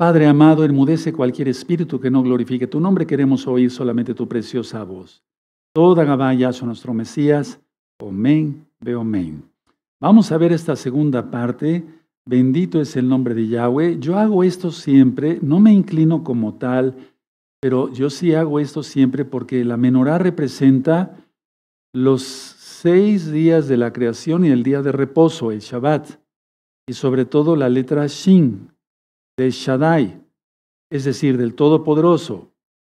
Padre amado, enmudece cualquier espíritu que no glorifique tu nombre. Queremos oír solamente tu preciosa voz. Toda gaballa son nuestro Mesías. Omen, ve omen. Vamos a ver esta segunda parte. Bendito es el nombre de Yahweh. Yo hago esto siempre, no me inclino como tal, pero yo sí hago esto siempre porque la menorá representa los seis días de la creación y el día de reposo, el Shabbat, y sobre todo la letra Shin, de Shaddai, es decir, del Todopoderoso.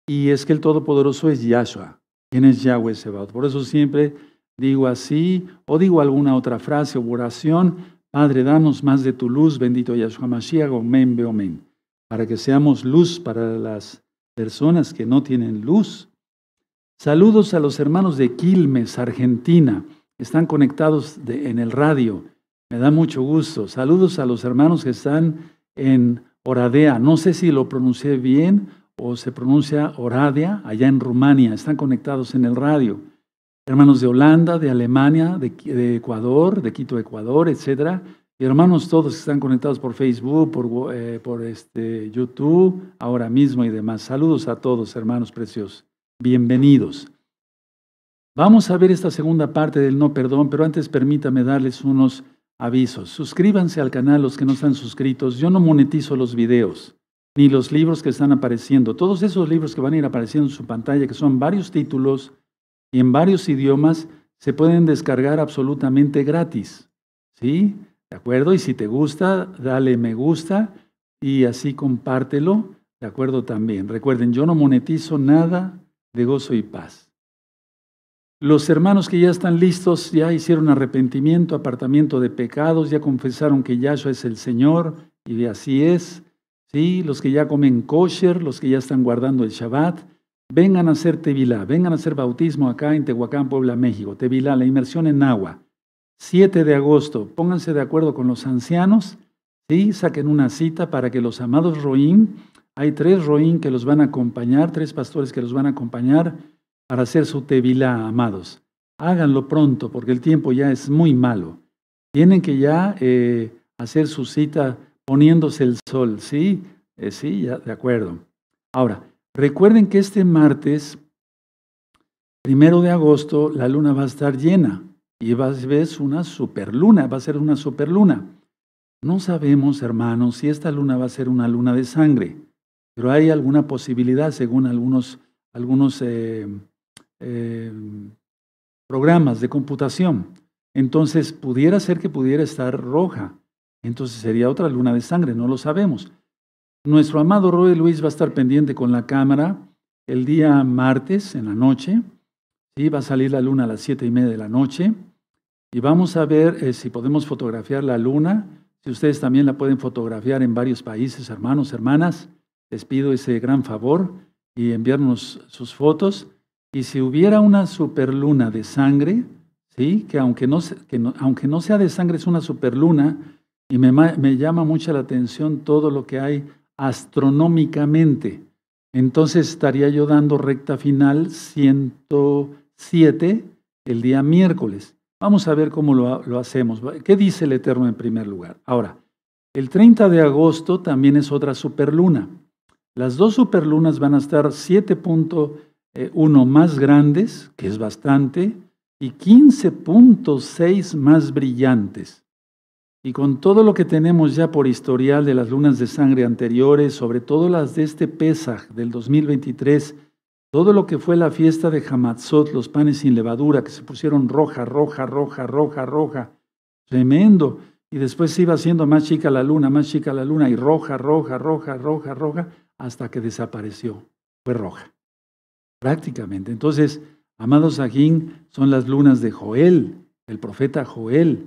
Y es que el Todopoderoso es Yahshua. quien es Yahweh Sebaot? Por eso siempre digo así, o digo alguna otra frase o oración, Padre, danos más de tu luz, bendito Yahshua Mashiach, omen, para que seamos luz para las personas que no tienen luz. Saludos a los hermanos de Quilmes, Argentina. Están conectados en el radio. Me da mucho gusto. Saludos a los hermanos que están en Oradea. No sé si lo pronuncié bien o se pronuncia Oradea allá en Rumania. Están conectados en el radio. Hermanos de Holanda, de Alemania, de, Ecuador, de Quito, Ecuador, etc. Y hermanos todos están conectados por Facebook, eh, por, este, YouTube, ahora mismo y demás. Saludos a todos, hermanos preciosos. Bienvenidos. Vamos a ver esta segunda parte del no perdón, pero antes permítame darles unos avisos. Suscríbanse al canal los que no están suscritos. Yo no monetizo los videos ni los libros que están apareciendo. Todos esos libros que van a ir apareciendo en su pantalla, que son varios títulos y en varios idiomas, se pueden descargar absolutamente gratis. ¿Sí? ¿De acuerdo? Y si te gusta, dale me gusta y así compártelo. ¿De acuerdo? También. Recuerden, yo no monetizo nada de gozo y paz. Los hermanos que ya están listos ya hicieron arrepentimiento, apartamiento de pecados, ya confesaron que Yahshua es el Señor y de así es. Sí, los que ya comen kosher, los que ya están guardando el Shabbat, vengan a hacer Tevilá, vengan a hacer bautismo acá en Tehuacán, Puebla, México. Tevilá, la inmersión en agua. 7 de agosto, pónganse de acuerdo con los ancianos, ¿sí? saquen una cita para que los amados Roín, hay tres Roín que los van a acompañar, tres pastores que los van a acompañar, para hacer su tevila amados. Háganlo pronto, porque el tiempo ya es muy malo. Tienen que ya eh, hacer su cita poniéndose el sol, ¿sí? Eh, sí, ya, de acuerdo. Ahora, recuerden que este martes, primero de agosto, la luna va a estar llena y vas a una superluna, va a ser una superluna. No sabemos, hermanos, si esta luna va a ser una luna de sangre, pero hay alguna posibilidad, según algunos, algunos eh, Em, programas de computación. Entonces, pudiera ser que pudiera estar roja. Entonces sería otra luna de sangre, no lo sabemos. Nuestro amado Roy Luis va a estar pendiente con la cámara el día martes en la noche. ¿sí? Va a salir la luna a las siete y media de la noche. Y vamos a ver eh, si podemos fotografiar la luna. Si ustedes también la pueden fotografiar en varios países, hermanos, hermanas, les pido ese gran favor y enviarnos sus fotos. Y si hubiera una superluna de sangre, ¿sí? que, aunque no, sea de sangre, es una superluna, y me, llama mucha la atención todo lo que hay astronómicamente. Entonces estaría yo dando recta final 107 el día miércoles. Vamos a ver cómo lo, lo, hacemos. ¿Qué dice el Eterno en primer lugar? Ahora, el 30 de agosto también es otra superluna. Las dos superlunas van a estar 7.7 eh, uno más grandes, que es bastante, y 15.6 más brillantes. Y con todo lo que tenemos ya por historial de las lunas de sangre anteriores, sobre todo las de este Pesaj del 2023, todo lo que fue la fiesta de Hamatzot, los panes sin levadura, que se pusieron roja, roja, roja, roja, roja, tremendo. Y después se iba haciendo más chica la luna, más chica la luna, y roja, roja, roja, roja, roja, hasta que desapareció. Fue roja prácticamente. Entonces, amados ajín, son las lunas de Joel, el profeta Joel.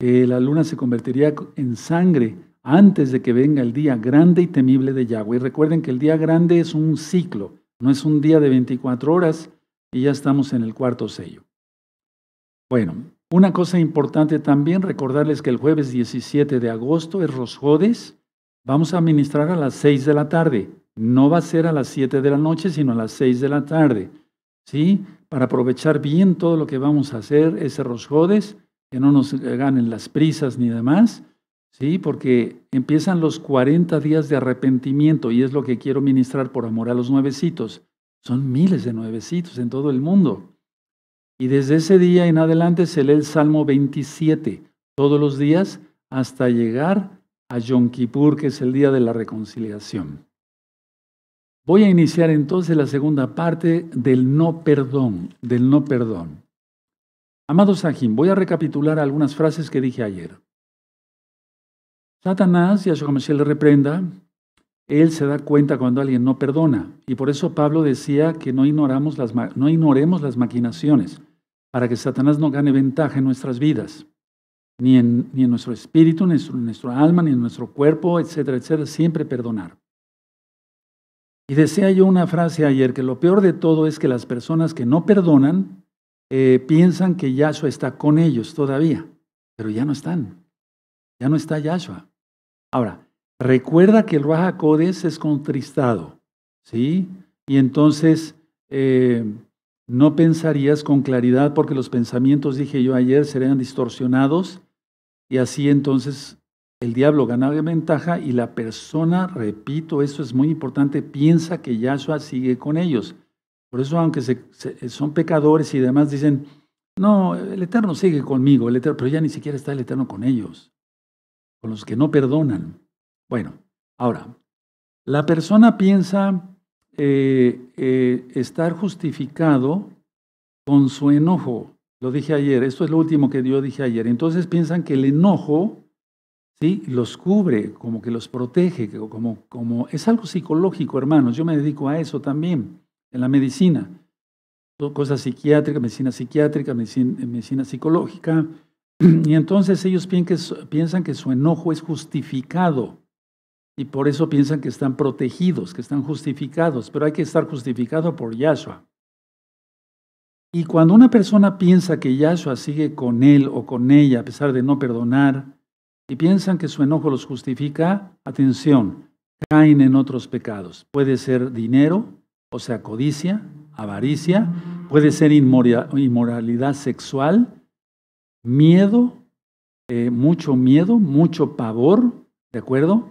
que la luna se convertiría en sangre antes de que venga el día grande y temible de Yahweh. Recuerden que el día grande es un ciclo, no es un día de 24 horas y ya estamos en el cuarto sello. Bueno, una cosa importante también recordarles que el jueves 17 de agosto es Rosjodes. Vamos a ministrar a las 6 de la tarde. No va a ser a las 7 de la noche, sino a las 6 de la tarde, ¿sí? Para aprovechar bien todo lo que vamos a hacer ese Rosjodes, que no nos ganen las prisas ni demás, ¿sí? Porque empiezan los 40 días de arrepentimiento y es lo que quiero ministrar por amor a los nuevecitos. Son miles de nuevecitos en todo el mundo. Y desde ese día en adelante se lee el Salmo 27 todos los días hasta llegar a Yom Kippur, que es el día de la reconciliación. Voy a iniciar entonces la segunda parte del no perdón, del no perdón. Amado Sajim, voy a recapitular algunas frases que dije ayer. Satanás, y a su le reprenda, él se da cuenta cuando alguien no perdona. Y por eso Pablo decía que no, ignoramos ignoremos las maquinaciones, para que Satanás no gane ventaja en nuestras vidas, ni en, nuestro espíritu, ni en, nuestro, alma, ni en nuestro cuerpo, etcétera, etcétera. Siempre perdonar. Y decía yo una frase ayer, que lo peor de todo es que las personas que no perdonan eh, piensan que Yahshua está con ellos todavía, pero ya no están. Ya no está Yahshua. Ahora, recuerda que el Raja es contristado, ¿sí? Y entonces eh, no pensarías con claridad porque los pensamientos, dije yo ayer, serían distorsionados y así entonces el diablo ganaba ventaja y la persona, repito, eso es muy importante, piensa que Yahshua sigue con ellos. Por eso, aunque son pecadores y demás, dicen, no, el Eterno sigue conmigo, el eterno, pero ya ni siquiera está el Eterno con ellos, con los que no perdonan. Bueno, ahora, la persona piensa eh, eh, estar justificado con su enojo. Lo dije ayer, esto es lo último que yo dije ayer. Entonces piensan que el enojo los cubre, como que los protege, como, como es algo psicológico, hermanos. Yo me dedico a eso también, en la medicina. Cosas psiquiátricas, medicina psiquiátrica, medicina, medicina psicológica. Y entonces ellos piensan que su enojo es justificado. Y por eso piensan que están protegidos, que están justificados, pero hay que estar justificado por Yahshua. Y cuando una persona piensa que Yahshua sigue con él o con ella, a pesar de no perdonar, y piensan que su enojo los justifica, atención, caen en otros pecados. Puede ser dinero, o sea, codicia, avaricia, puede ser inmoralidad sexual, miedo, eh, mucho miedo, mucho pavor, ¿de acuerdo?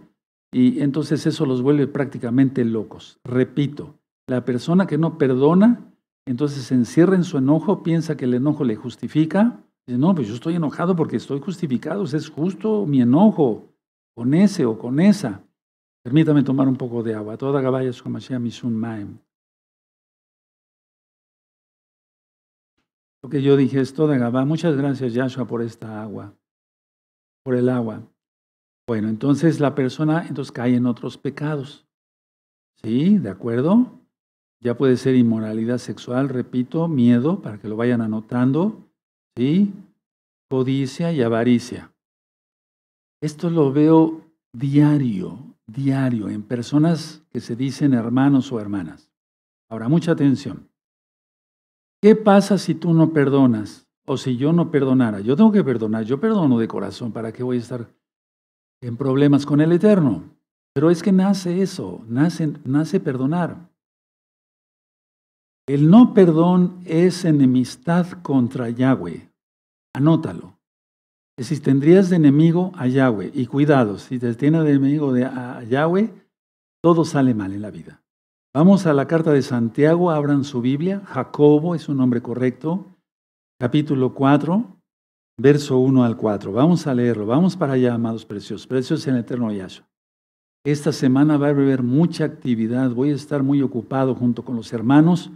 Y entonces eso los vuelve prácticamente locos. Repito, la persona que no perdona, entonces se encierra en su enojo, piensa que el enojo le justifica, Dice, no, pues yo estoy enojado porque estoy justificado, es justo mi enojo con ese o con esa. Permítame tomar un poco de agua. Toda es como Misun Maem. Lo que yo dije es toda Gabá. Muchas gracias, Yashua, por esta agua, por el agua. Bueno, entonces la persona entonces cae en otros pecados. ¿Sí? ¿De acuerdo? Ya puede ser inmoralidad sexual, repito, miedo, para que lo vayan anotando. ¿sí? Codicia y avaricia. Esto lo veo diario, diario, en personas que se dicen hermanos o hermanas. Ahora, mucha atención. ¿Qué pasa si tú no perdonas o si yo no perdonara? Yo tengo que perdonar, yo perdono de corazón, ¿para qué voy a estar en problemas con el Eterno? Pero es que nace eso, nace, nace perdonar. El no perdón es enemistad contra Yahweh. Anótalo. Si tendrías de enemigo a Yahweh. Y cuidado, si te tiene de enemigo de, a Yahweh, todo sale mal en la vida. Vamos a la carta de Santiago, abran su Biblia. Jacobo es un nombre correcto. Capítulo 4, verso 1 al 4. Vamos a leerlo. Vamos para allá, amados precios. Precios en el eterno Yahshua. Esta semana va a haber mucha actividad. Voy a estar muy ocupado junto con los hermanos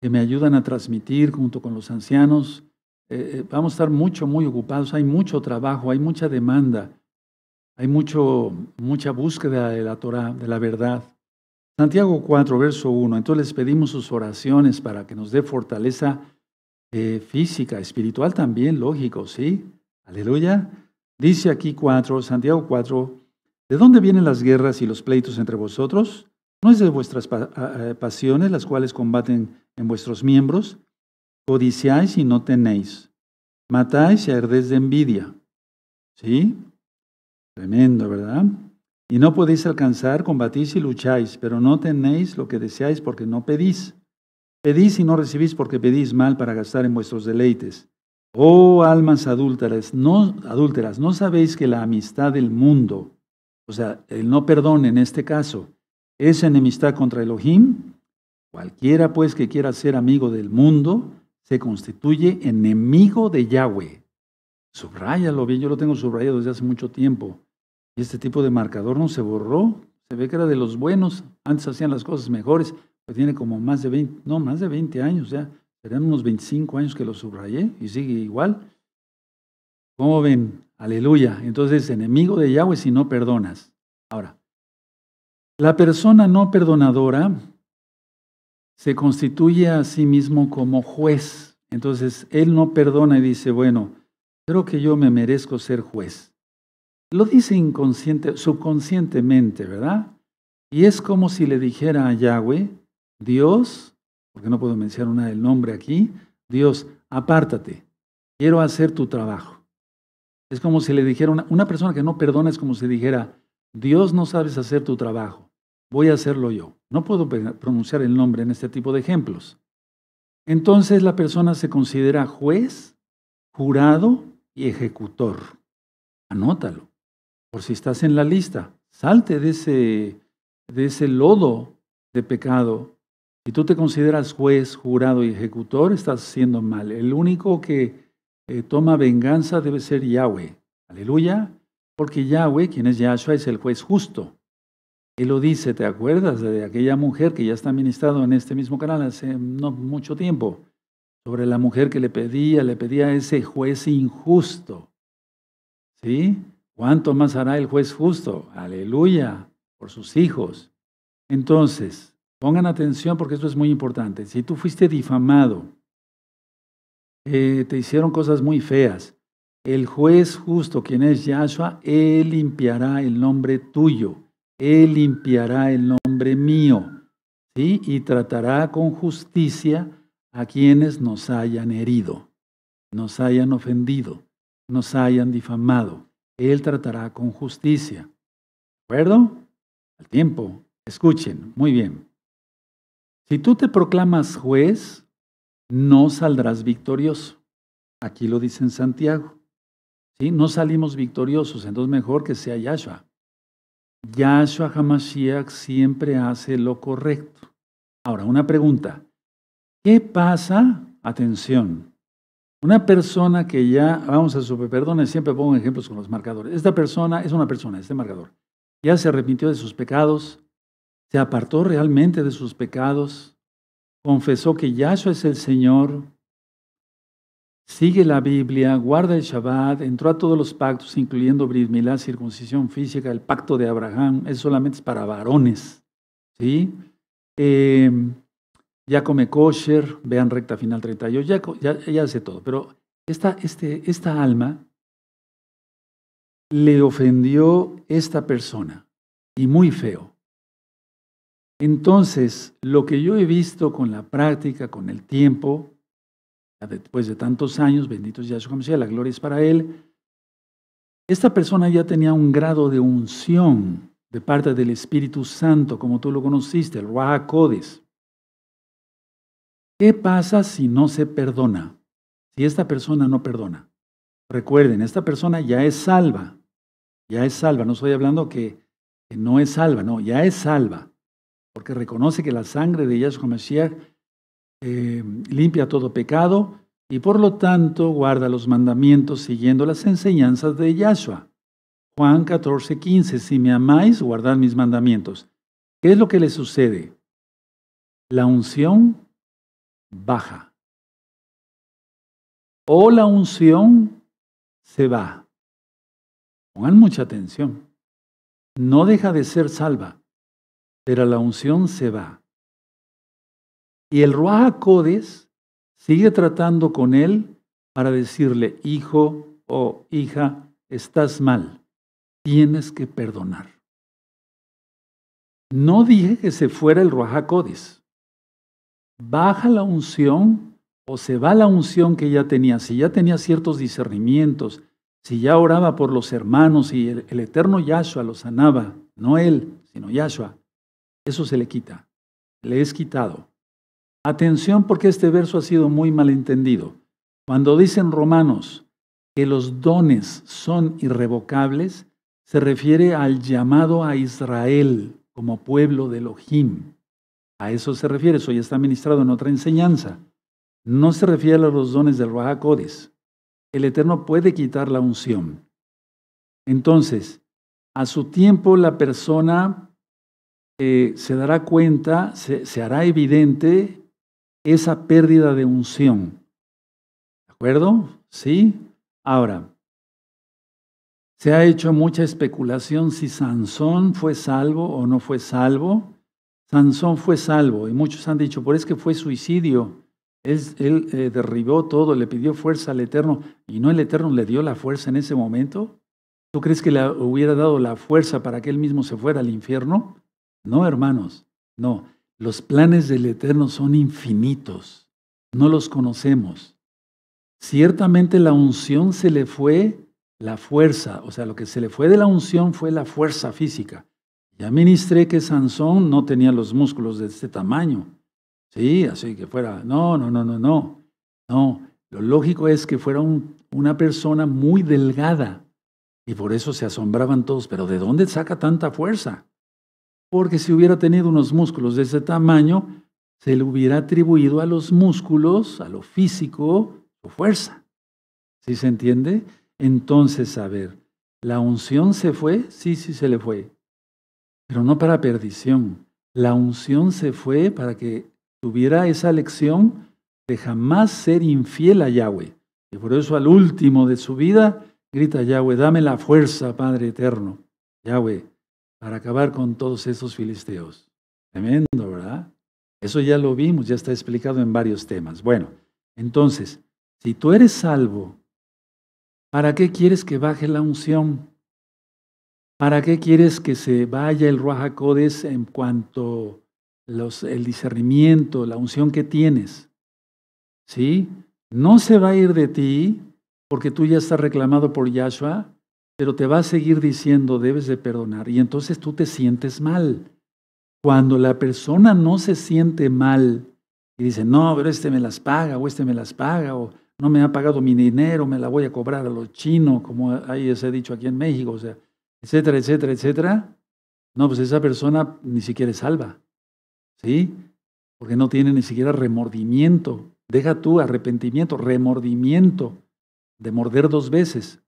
que me ayudan a transmitir junto con los ancianos. Eh, eh, vamos a estar mucho, muy ocupados. Hay mucho trabajo, hay mucha demanda, hay mucho, mucha búsqueda de la Torah, de la verdad. Santiago 4, verso 1. Entonces les pedimos sus oraciones para que nos dé fortaleza eh, física, espiritual también, lógico, ¿sí? Aleluya. Dice aquí 4, Santiago 4, ¿de dónde vienen las guerras y los pleitos entre vosotros? ¿No es de vuestras pasiones las cuales combaten en vuestros miembros, codiciáis y no tenéis, matáis y ardéis de envidia. ¿Sí? Tremendo, ¿verdad? Y no podéis alcanzar, combatís y lucháis, pero no tenéis lo que deseáis porque no pedís. Pedís y no recibís porque pedís mal para gastar en vuestros deleites. Oh almas adúlteras, no, adúlteras, ¿no sabéis que la amistad del mundo, o sea, el no perdón en este caso, es enemistad contra Elohim? Cualquiera pues que quiera ser amigo del mundo se constituye enemigo de Yahweh. Subrayalo bien, yo lo tengo subrayado desde hace mucho tiempo. Y este tipo de marcador no se borró. Se ve que era de los buenos. Antes hacían las cosas mejores. Pues tiene como más de 20, no, más de 20 años ya. Serán unos 25 años que lo subrayé y sigue igual. ¿Cómo ven? Aleluya. Entonces, enemigo de Yahweh si no perdonas. Ahora, la persona no perdonadora se constituye a sí mismo como juez. Entonces, él no perdona y dice, bueno, creo que yo me merezco ser juez. Lo dice inconsciente, subconscientemente, ¿verdad? Y es como si le dijera a Yahweh, Dios, porque no puedo mencionar el nombre aquí, Dios, apártate, quiero hacer tu trabajo. Es como si le dijera, una, una persona que no perdona es como si dijera, Dios no sabes hacer tu trabajo, voy a hacerlo yo. No puedo pronunciar el nombre en este tipo de ejemplos. Entonces la persona se considera juez, jurado y ejecutor. Anótalo. Por si estás en la lista, salte de ese, de ese lodo de pecado. Si tú te consideras juez, jurado y ejecutor, estás haciendo mal. El único que eh, toma venganza debe ser Yahweh. Aleluya. Porque Yahweh, quien es Yahshua, es el juez justo. Él lo dice, ¿te acuerdas de aquella mujer que ya está ministrado en este mismo canal hace no mucho tiempo? Sobre la mujer que le pedía, le pedía a ese juez injusto. ¿Sí? ¿Cuánto más hará el juez justo? Aleluya, por sus hijos. Entonces, pongan atención porque esto es muy importante. Si tú fuiste difamado, eh, te hicieron cosas muy feas, el juez justo, quien es Yahshua, él limpiará el nombre tuyo él limpiará el nombre mío, ¿sí? Y tratará con justicia a quienes nos hayan herido, nos hayan ofendido, nos hayan difamado. Él tratará con justicia. ¿De acuerdo? Al tiempo. Escuchen, muy bien. Si tú te proclamas juez, no saldrás victorioso. Aquí lo dice en Santiago. ¿Sí? No salimos victoriosos, entonces mejor que sea Yahshua. Yahshua HaMashiach siempre hace lo correcto. Ahora, una pregunta. ¿Qué pasa? Atención. Una persona que ya, vamos a su, perdón, siempre pongo ejemplos con los marcadores. Esta persona es una persona, este marcador. Ya se arrepintió de sus pecados, se apartó realmente de sus pecados, confesó que Yahshua es el Señor, sigue la Biblia, guarda el Shabbat, entró a todos los pactos, incluyendo Brit circuncisión física, el pacto de Abraham, es solamente para varones. ¿sí? Em, ya come kosher, vean recta final 38. ya, ya, hace todo, pero esta, este, esta alma le ofendió esta persona y muy feo. Entonces, lo que yo he visto con la práctica, con el tiempo, después de tantos años, bendito sea Yahshua Mashiach, la gloria es para él. Esta persona ya tenía un grado de unción de parte del Espíritu Santo, como tú lo conociste, el Ruach ¿Qué pasa si no se perdona? Si esta persona no perdona. Recuerden, esta persona ya es salva. Ya es salva. No estoy hablando que, que no es salva, no, ya es salva. Porque reconoce que la sangre de Yahshua Mashiach eh, limpia todo pecado y por lo tanto guarda los mandamientos siguiendo las enseñanzas de Yahshua. Juan 14, 15, si me amáis, guardad mis mandamientos. ¿Qué es lo que le sucede? La unción baja. O la unción se va. Pongan mucha atención. No deja de ser salva, pero la unción se va. Y el Ruach Codes sigue tratando con él para decirle, hijo o hija, estás mal, tienes que perdonar. No dije que se fuera el Ruach Codes. Baja la unción o se va la unción que ya tenía. Si ya tenía ciertos discernimientos, si ya oraba por los hermanos y el, eterno Yahshua lo sanaba, no él, sino Yahshua, eso se le quita, le es quitado. Atención porque este verso ha sido muy malentendido. Cuando dicen romanos que los dones son irrevocables, se refiere al llamado a Israel como pueblo de Elohim. A eso se refiere, eso ya está ministrado en otra enseñanza. No se refiere a los dones del Ruach El Eterno puede quitar la unción. Entonces, a su tiempo la persona eh, se dará cuenta, se hará evidente esa pérdida de unción. ¿De acuerdo? ¿Sí? Ahora, se ha hecho mucha especulación si Sansón fue salvo o no fue salvo. Sansón fue salvo y muchos han dicho, por es que fue suicidio. Él, eh, derribó todo, le pidió fuerza al Eterno y no el Eterno le dio la fuerza en ese momento. ¿Tú crees que le hubiera dado la fuerza para que él mismo se fuera al infierno? No, hermanos, no. Los planes del Eterno son infinitos, no los conocemos. Ciertamente la unción se le fue la fuerza, o sea, lo que se le fue de la unción fue la fuerza física. Ya ministré que Sansón no tenía los músculos de este tamaño. Sí, así que fuera, no, no, no, no, no. No, lo lógico es que fuera una persona muy delgada. Y por eso se asombraban todos, pero ¿de dónde saca tanta fuerza? porque si hubiera tenido unos músculos de ese tamaño, se le hubiera atribuido a los músculos, a lo físico, su fuerza. ¿Sí se entiende? Entonces, a ver, ¿la unción se fue? Sí, sí se le fue, pero no para perdición. La unción se fue para que tuviera esa lección de jamás ser infiel a Yahweh. Y por eso al último de su vida grita Yahweh, dame la fuerza, Padre Eterno. Yahweh, para acabar con todos esos filisteos. Tremendo, ¿verdad? Eso ya lo vimos, ya está explicado en varios temas. Bueno, entonces, si tú eres salvo, ¿para qué quieres que baje la unción? ¿Para qué quieres que se vaya el Ruajacodes en cuanto los, el discernimiento, la unción que tienes? ¿Sí? No se va a ir de ti porque tú ya estás reclamado por Yahshua, pero te va a seguir diciendo debes de perdonar y entonces tú te sientes mal. Cuando la persona no se siente mal y dice, no, pero este me las paga o este me las paga o no me ha pagado mi dinero, me la voy a cobrar a los chinos, como ahí se ha dicho aquí en México, o sea, etcétera, etcétera, etcétera. No, pues esa persona ni siquiera es salva, ¿sí? Porque no tiene ni siquiera remordimiento. Deja tú arrepentimiento, remordimiento de morder dos veces.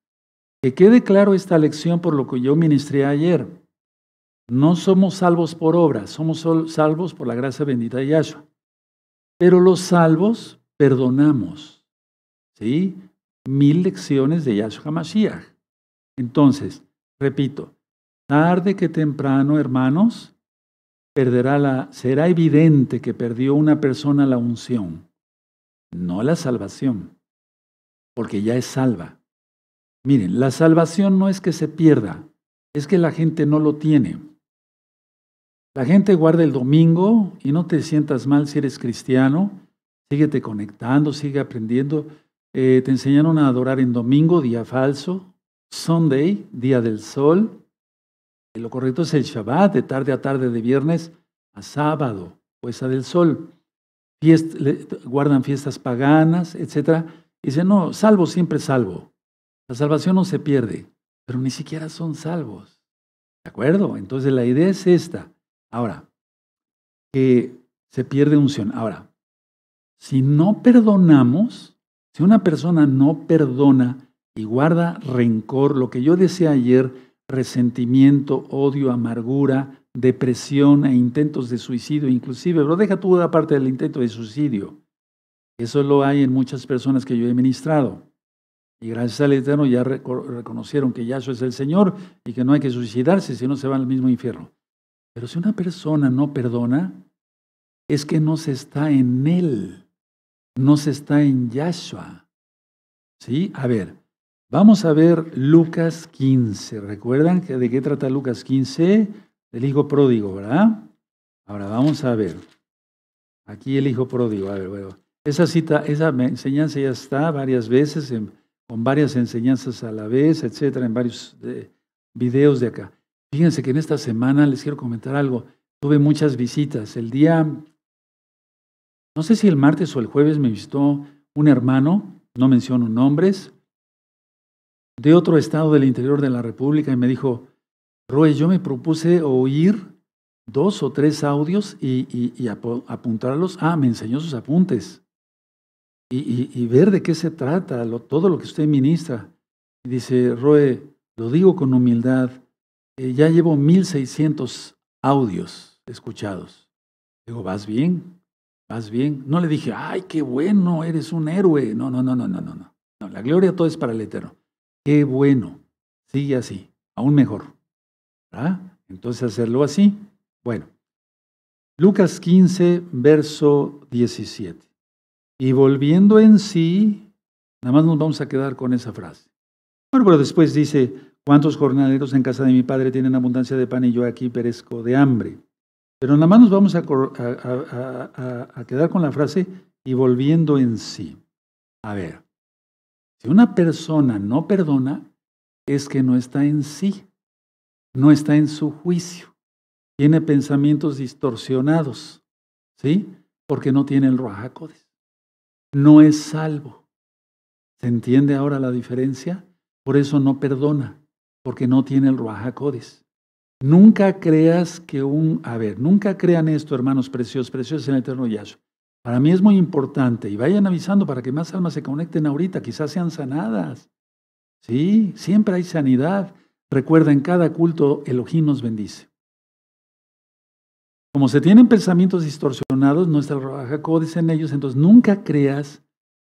Que quede claro esta lección por lo que yo ministré ayer. No somos salvos por obra, somos salvos por la gracia bendita de Yahshua. Pero los salvos perdonamos. ¿Sí? Mil lecciones de Yahshua Mashiach. Entonces, repito, tarde que temprano, hermanos, perderá la, será evidente que perdió una persona la unción, no la salvación, porque ya es salva. Miren, la salvación no es que se pierda, es que la gente no lo tiene. La gente guarda el domingo y no te sientas mal si eres cristiano, síguete conectando, sigue aprendiendo. Eh, te enseñaron a adorar en domingo, día falso, Sunday, día del sol. Eh, lo correcto es el Shabbat, de tarde a tarde de viernes a sábado, a del sol. guardan fiestas paganas, etc. Dicen, no, salvo siempre salvo. La salvación no se pierde, pero ni siquiera son salvos. ¿De acuerdo? Entonces la idea es esta. Ahora, que se pierde unción. Ahora, si no perdonamos, si una persona no perdona y guarda rencor, lo que yo decía ayer, resentimiento, odio, amargura, depresión e intentos de suicidio, inclusive, pero deja tú aparte parte del intento de suicidio. Eso lo hay en muchas personas que yo he ministrado. Y gracias al Eterno ya reconocieron que Yahshua es el Señor y que no hay que suicidarse, si no se va al mismo infierno. Pero si una persona no perdona, es que no se está en Él, no se está en Yahshua. ¿Sí? A ver, vamos a ver Lucas 15. ¿Recuerdan de qué trata Lucas 15? El hijo pródigo, ¿verdad? Ahora vamos a ver. Aquí el hijo pródigo. A ver, bueno, esa cita, esa enseñanza ya está varias veces en con varias enseñanzas a la vez, etcétera, en varios eh, videos de acá. Fíjense que en esta semana les quiero comentar algo. Tuve muchas visitas. El día, no sé si el martes o el jueves me visitó un hermano, no menciono nombres, de otro estado del interior de la República y me dijo, Roy, yo me propuse oír dos o tres audios y, apuntarlos. Ah, me enseñó sus apuntes y, ver de qué se trata, todo lo que usted ministra. Y dice, Roe, lo digo con humildad, eh, ya llevo 1600 audios escuchados. Digo, vas bien, vas bien. No le dije, ay, qué bueno, eres un héroe. No, no, no, no, no, no. no. la gloria todo es para el Eterno. Qué bueno, sigue así, aún mejor. ¿Ah? Entonces hacerlo así. Bueno, Lucas 15, verso 17. Y volviendo en sí, nada más nos vamos a quedar con esa frase. Bueno, pero después dice, ¿cuántos jornaleros en casa de mi padre tienen abundancia de pan y yo aquí perezco de hambre? Pero nada más nos vamos a, quedar con la frase y volviendo en sí. A ver, si una persona no perdona, es que no está en sí, no está en su juicio, tiene pensamientos distorsionados, ¿sí? Porque no tiene el Ruajacodes no es salvo. ¿Se entiende ahora la diferencia? Por eso no perdona, porque no tiene el Ruajacodes. Nunca creas que un... A ver, nunca crean esto, hermanos preciosos, preciosos en el eterno Yahshua. Para mí es muy importante y vayan avisando para que más almas se conecten ahorita, quizás sean sanadas. Sí, siempre hay sanidad. Recuerda, en cada culto Elohim nos bendice. Como se tienen pensamientos distorsionados, perdonados, nuestra Rabajacó, dicen ellos, entonces nunca creas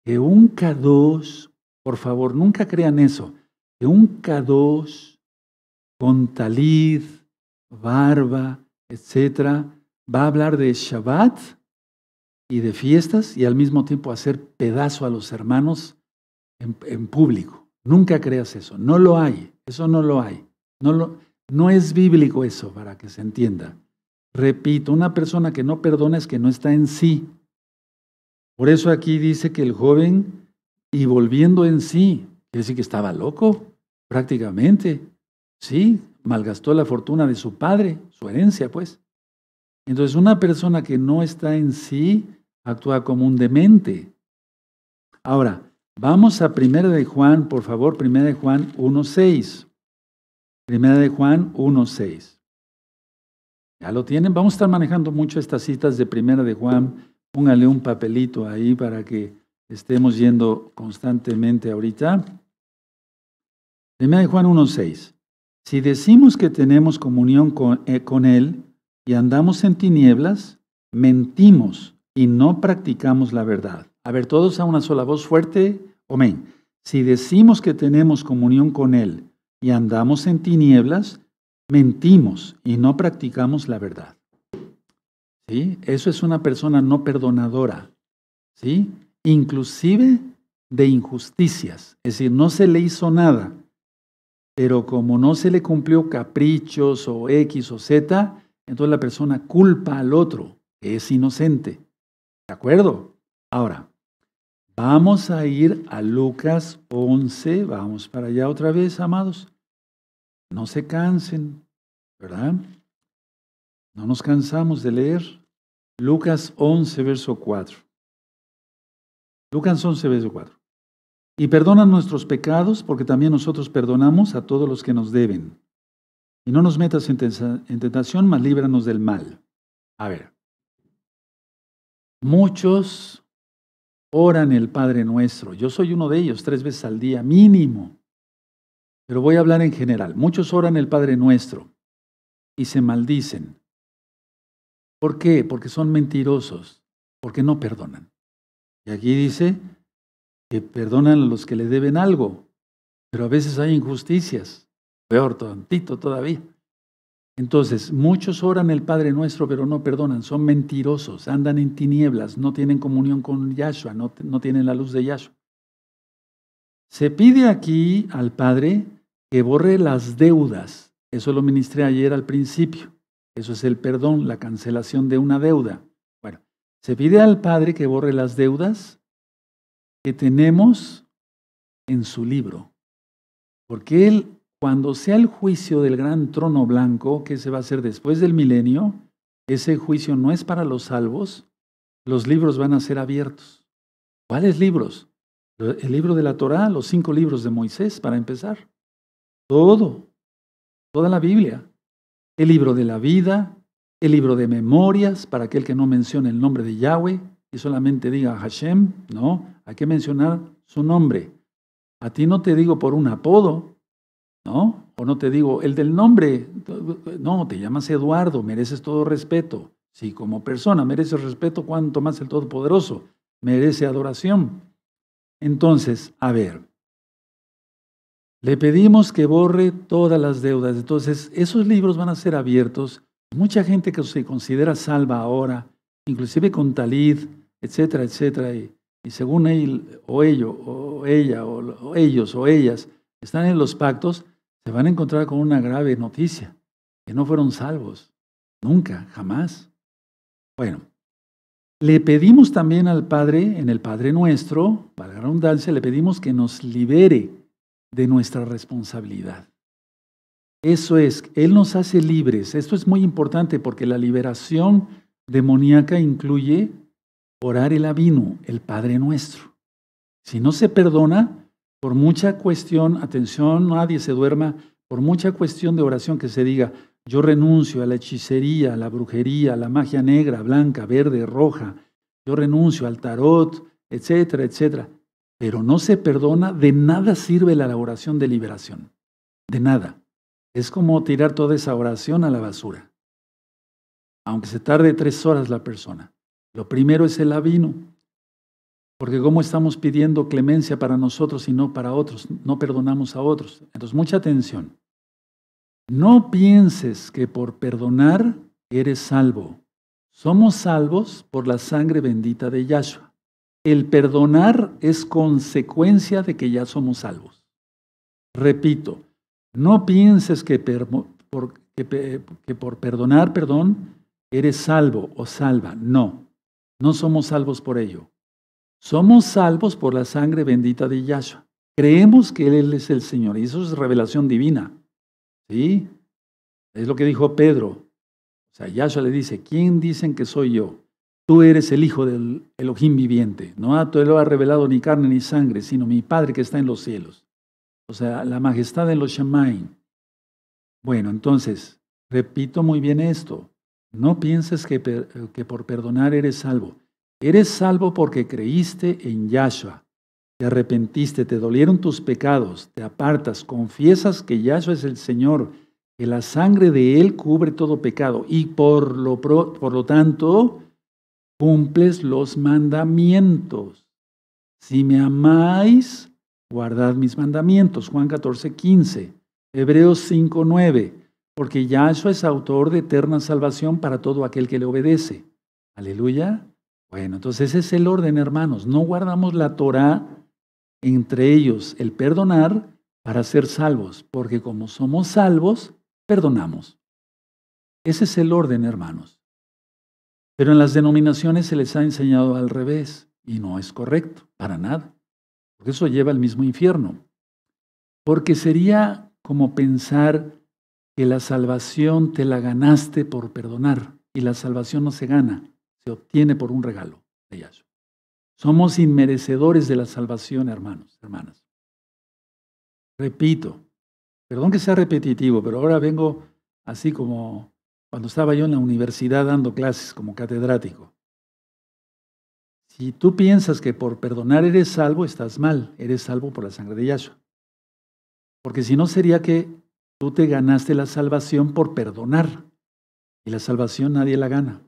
que un K2, por favor, nunca crean eso, que un K2 con talid, barba, etcétera, va a hablar de Shabbat y de fiestas y al mismo tiempo hacer pedazo a los hermanos en, público. Nunca creas eso, no lo hay, eso no lo hay. No, no es bíblico eso, para que se entienda. Repito, una persona que no perdona es que no está en sí. Por eso aquí dice que el joven, y volviendo en sí, quiere decir que estaba loco, prácticamente. Sí, malgastó la fortuna de su padre, su herencia, pues. Entonces, una persona que no está en sí actúa como un demente. Ahora, vamos a Primera de Juan, por favor, Primera de Juan 1.6. Primera de Juan 1.6. Ya lo tienen. Vamos a estar manejando mucho estas citas de primera de Juan. Póngale un papelito ahí para que estemos yendo constantemente ahorita. Primera de Juan 1.6. Si decimos que tenemos comunión con, eh, con Él y andamos en tinieblas, mentimos y no practicamos la verdad. A ver, todos a una sola voz fuerte. Amén. Si decimos que tenemos comunión con Él y andamos en tinieblas, mentimos y no practicamos la verdad. ¿Sí? Eso es una persona no perdonadora. ¿Sí? Inclusive de injusticias. Es decir, no se le hizo nada, pero como no se le cumplió caprichos o X o Z, entonces la persona culpa al otro, que es inocente. ¿De acuerdo? Ahora, vamos a ir a Lucas 11, vamos para allá otra vez, amados. No se cansen, ¿verdad? No nos cansamos de leer Lucas 11, verso 4. Lucas 11, verso 4. Y perdonan nuestros pecados porque también nosotros perdonamos a todos los que nos deben. Y no nos metas en tentación, mas líbranos del mal. A ver, muchos oran el Padre Nuestro. Yo soy uno de ellos tres veces al día mínimo. Pero voy a hablar en general. Muchos oran el Padre Nuestro y se maldicen. ¿Por qué? Porque son mentirosos, porque no perdonan. Y aquí dice que perdonan a los que le deben algo, pero a veces hay injusticias, peor tantito todavía. Entonces, muchos oran el Padre Nuestro, pero no perdonan, son mentirosos, andan en tinieblas, no tienen comunión con Yahshua, no, no tienen la luz de Yahshua. Se pide aquí al Padre que borre las deudas. Eso lo ministré ayer al principio. Eso es el perdón, la cancelación de una deuda. Bueno, se pide al Padre que borre las deudas que tenemos en su libro. Porque Él, cuando sea el juicio del gran trono blanco, que se va a hacer después del milenio, ese juicio no es para los salvos, los libros van a ser abiertos. ¿Cuáles libros? El libro de la Torá, los cinco libros de Moisés, para empezar. Todo, toda la Biblia. El libro de la vida, el libro de memorias, para aquel que no mencione el nombre de Yahweh y solamente diga Hashem, no, hay que mencionar su nombre. A ti no te digo por un apodo, ¿no? O no te digo el del nombre, no, te llamas Eduardo, mereces todo respeto. Si como persona mereces respeto, cuanto más el Todopoderoso merece adoración. Entonces, a ver, le pedimos que borre todas las deudas. Entonces, esos libros van a ser abiertos. Mucha gente que se considera salva ahora, inclusive con talid, etcétera, etcétera, y, según él o ello, o ella, o, ellos o ellas, están en los pactos, se van a encontrar con una grave noticia, que no fueron salvos. Nunca, jamás. Bueno, le pedimos también al Padre, en el Padre nuestro, para la redundancia, le pedimos que nos libere de nuestra responsabilidad. Eso es, Él nos hace libres. Esto es muy importante porque la liberación demoníaca incluye orar el abino, el Padre nuestro. Si no se perdona, por mucha cuestión, atención, nadie se duerma, por mucha cuestión de oración que se diga, yo renuncio a la hechicería, a la brujería, a la magia negra, blanca, verde, roja, yo renuncio al tarot, etcétera, etcétera pero no se perdona, de nada sirve la oración de liberación. De nada. Es como tirar toda esa oración a la basura. Aunque se tarde tres horas la persona. Lo primero es el avino. Porque cómo estamos pidiendo clemencia para nosotros y no para otros, no perdonamos a otros. Entonces, mucha atención. No pienses que por perdonar eres salvo. Somos salvos por la sangre bendita de Yahshua. El perdonar es consecuencia de que ya somos salvos. Repito, no pienses que, por, perdonar, perdón, eres salvo o salva. No, no somos salvos por ello. Somos salvos por la sangre bendita de Yahshua. Creemos que Él es el Señor y eso es revelación divina. ¿Sí? Es lo que dijo Pedro. O sea, Yahshua le dice, ¿quién dicen que soy yo? tú eres el Hijo del Elohim viviente. No a ah, ha revelado ni carne ni sangre, sino mi Padre que está en los cielos. O sea, la majestad de los Shemaim. Bueno, entonces, repito muy bien esto. No pienses que, por perdonar eres salvo. Eres salvo porque creíste en Yahshua. Te arrepentiste, te dolieron tus pecados, te apartas, confiesas que Yahshua es el Señor, que la sangre de Él cubre todo pecado y por lo, por lo tanto cumples los mandamientos. Si me amáis, guardad mis mandamientos. Juan 14, 15. Hebreos 5, 9. Porque Yahshua es autor de eterna salvación para todo aquel que le obedece. Aleluya. Bueno, entonces ese es el orden, hermanos. No guardamos la Torah entre ellos, el perdonar para ser salvos, porque como somos salvos, perdonamos. Ese es el orden, hermanos. Pero en las denominaciones se les ha enseñado al revés y no es correcto, para nada. Porque eso lleva al mismo infierno. Porque sería como pensar que la salvación te la ganaste por perdonar y la salvación no se gana, se obtiene por un regalo de Somos inmerecedores de la salvación, hermanos, hermanas. Repito, perdón que sea repetitivo, pero ahora vengo así como cuando estaba yo en la universidad dando clases como catedrático. Si tú piensas que por perdonar eres salvo, estás mal, eres salvo por la sangre de Yahshua. Porque si no sería que tú te ganaste la salvación por perdonar. Y la salvación nadie la gana.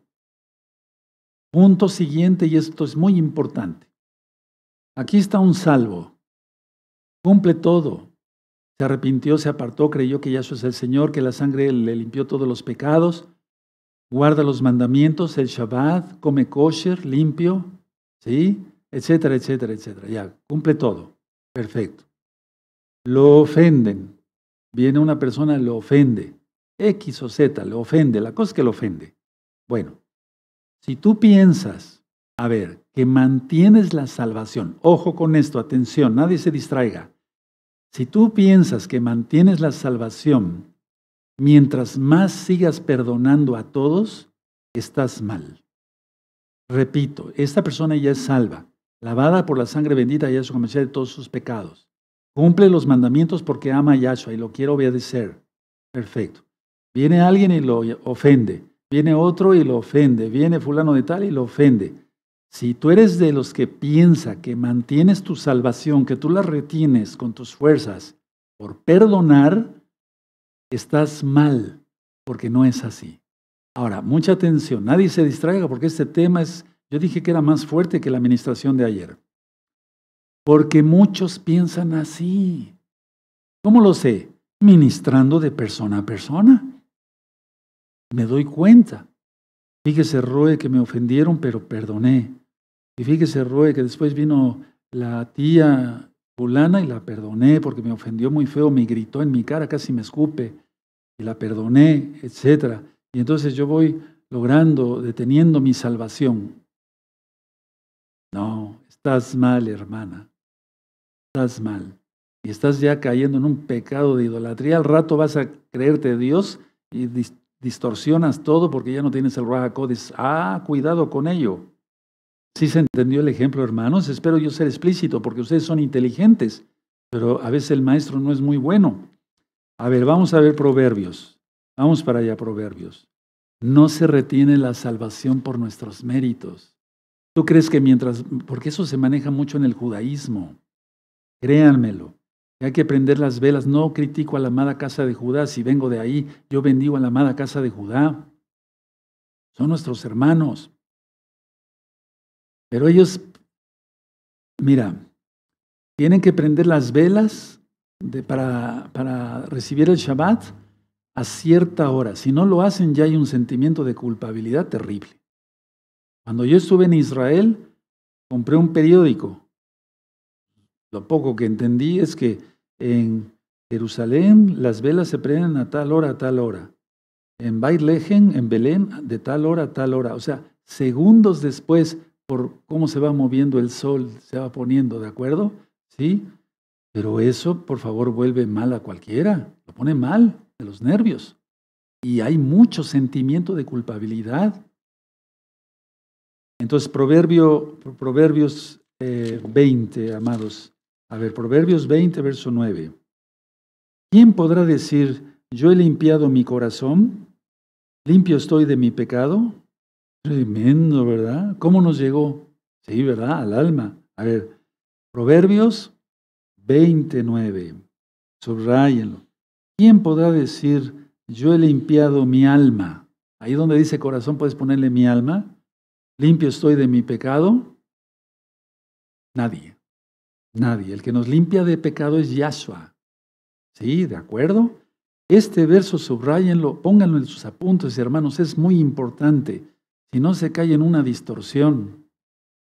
Punto siguiente, y esto es muy importante. Aquí está un salvo. Cumple todo se arrepintió, se apartó, creyó que Yahshua es el Señor, que la sangre le limpió todos los pecados, guarda los mandamientos, el Shabbat, come kosher, limpio, ¿sí? Etcétera, etcétera, etcétera. Ya, cumple todo. Perfecto. Lo ofenden. Viene una persona, lo ofende. X o Z, lo ofende. La cosa es que lo ofende. Bueno, si tú piensas, a ver, que mantienes la salvación, ojo con esto, atención, nadie se distraiga. Si tú piensas que mantienes la salvación mientras más sigas perdonando a todos, estás mal. Repito, esta persona ya es salva, lavada por la sangre bendita de Yahshua de todos sus pecados. Cumple los mandamientos porque ama a Yahshua y lo quiere obedecer. Perfecto. Viene alguien y lo ofende. Viene otro y lo ofende. Viene fulano de tal y lo ofende. Si tú eres de los que piensa que mantienes tu salvación, que tú la retienes con tus fuerzas por perdonar, estás mal, porque no es así. Ahora, mucha atención, nadie se distraiga porque este tema es, yo dije que era más fuerte que la administración de ayer. Porque muchos piensan así. ¿Cómo lo sé? Ministrando de persona a persona. Me doy cuenta. Fíjese, Roe, que me ofendieron, pero perdoné. Y fíjese, Rue, que después vino la tía fulana y la perdoné porque me ofendió muy feo, me gritó en mi cara, casi me escupe, y la perdoné, etc. Y entonces yo voy logrando, deteniendo mi salvación. No, estás mal, hermana. Estás mal. Y estás ya cayendo en un pecado de idolatría. Al rato vas a creerte Dios y distorsionas todo porque ya no tienes el Raja Ah, cuidado con ello. ¿Sí se entendió el ejemplo, hermanos? Espero yo ser explícito porque ustedes son inteligentes, pero a veces el maestro no es muy bueno. A ver, vamos a ver Proverbios. Vamos para allá, Proverbios. No se retiene la salvación por nuestros méritos. ¿Tú crees que mientras, porque eso se maneja mucho en el judaísmo, créanmelo, hay que prender las velas. No critico a la amada casa de Judá, si vengo de ahí, yo bendigo a la amada casa de Judá. Son nuestros hermanos. Pero ellos, mira, tienen que prender las velas para, para recibir el Shabbat a cierta hora. Si no lo hacen, ya hay un sentimiento de culpabilidad terrible. Cuando yo estuve en Israel, compré un periódico. Lo poco que entendí es que en Jerusalén las velas se prenden a tal hora, a tal hora. En bailegen en Belén, de tal hora a tal hora. O sea, segundos después por cómo se va moviendo el sol, se va poniendo, ¿de acuerdo? Sí, pero eso, por favor, vuelve mal a cualquiera, lo pone mal, de los nervios. Y hay mucho sentimiento de culpabilidad. Entonces, Proverbios 20, eh, amados. A ver, Proverbios 20, verso 9. ¿Quién podrá decir, yo he limpiado mi corazón, limpio estoy de mi pecado? Tremendo, ¿verdad? ¿Cómo nos llegó? Sí, ¿verdad? Al alma. A ver, Proverbios 29. Subrayenlo. ¿Quién podrá decir, yo he limpiado mi alma? Ahí donde dice corazón puedes ponerle mi alma. ¿Limpio estoy de mi pecado? Nadie. Nadie. El que nos limpia de pecado es Yahshua. ¿Sí? ¿De acuerdo? Este verso, subrayenlo, pónganlo en sus apuntes, hermanos, es muy importante y no se cae en una distorsión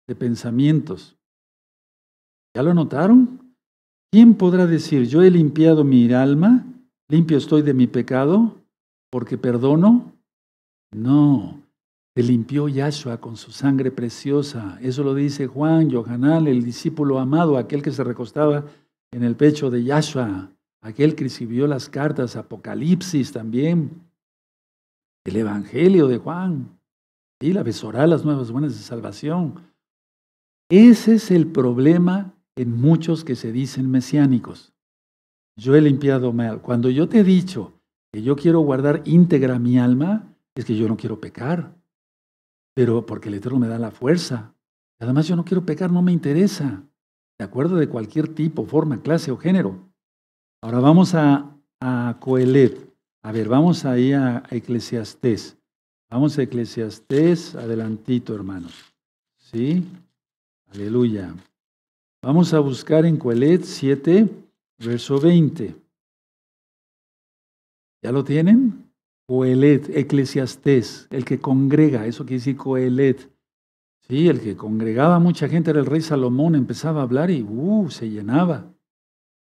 de pensamientos. ¿Ya lo notaron? ¿Quién podrá decir, yo he limpiado mi alma, limpio estoy de mi pecado, porque perdono? No, te limpió Yahshua con su sangre preciosa. Eso lo dice Juan, Johanal, el discípulo amado, aquel que se recostaba en el pecho de Yahshua, aquel que escribió las cartas, Apocalipsis también, el Evangelio de Juan. Y la besorá las nuevas buenas de salvación. Ese es el problema en muchos que se dicen mesiánicos. Yo he limpiado mal. Cuando yo te he dicho que yo quiero guardar íntegra mi alma, es que yo no quiero pecar. Pero porque el Eterno me da la fuerza. Además, yo no quiero pecar, no me interesa. De acuerdo de cualquier tipo, forma, clase o género. Ahora vamos a, a Coelet. A ver, vamos ahí a Eclesiastés. Vamos a Eclesiastés, adelantito hermanos. ¿Sí? Aleluya. Vamos a buscar en Coelet 7, verso 20. ¿Ya lo tienen? Coelet, Eclesiastés, el que congrega, eso quiere decir Coelet. Sí, el que congregaba mucha gente era el rey Salomón, empezaba a hablar y uh, se llenaba.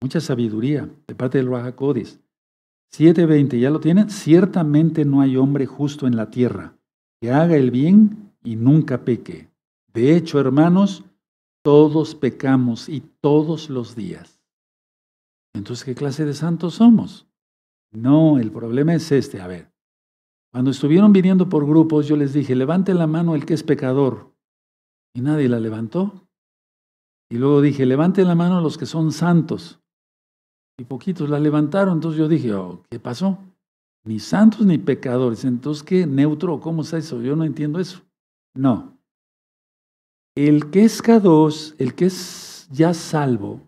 Mucha sabiduría de parte del Raja 7.20, ¿ya lo tienen? Ciertamente no hay hombre justo en la tierra, que haga el bien y nunca peque. De hecho, hermanos, todos pecamos y todos los días. Entonces, ¿qué clase de santos somos? No, el problema es este. A ver, cuando estuvieron viniendo por grupos, yo les dije, levante la mano el que es pecador. Y nadie la levantó. Y luego dije, levante la mano los que son santos y poquitos la levantaron. Entonces yo dije, oh, ¿qué pasó? Ni santos ni pecadores. Entonces, ¿qué neutro? ¿Cómo es eso? Yo no entiendo eso. No. El que es k el que es ya salvo,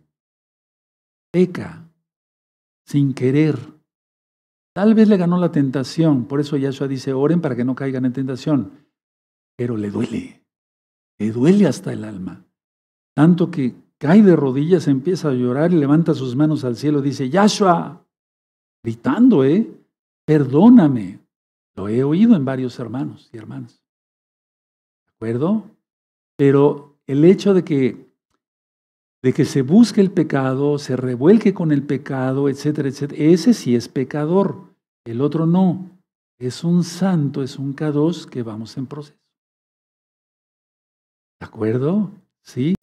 peca sin querer. Tal vez le ganó la tentación, por eso Yahshua dice, oren para que no caigan en tentación, pero le duele, le duele hasta el alma, tanto que cae de rodillas, empieza a llorar y levanta sus manos al cielo. Dice, Yahshua, gritando, ¿eh? Perdóname. Lo he oído en varios hermanos y hermanas. ¿De acuerdo? Pero el hecho de que, de que se busque el pecado, se revuelque con el pecado, etcétera, etcétera, ese sí es pecador, el otro no. Es un santo, es un k que vamos en proceso. ¿De acuerdo? ¿Sí?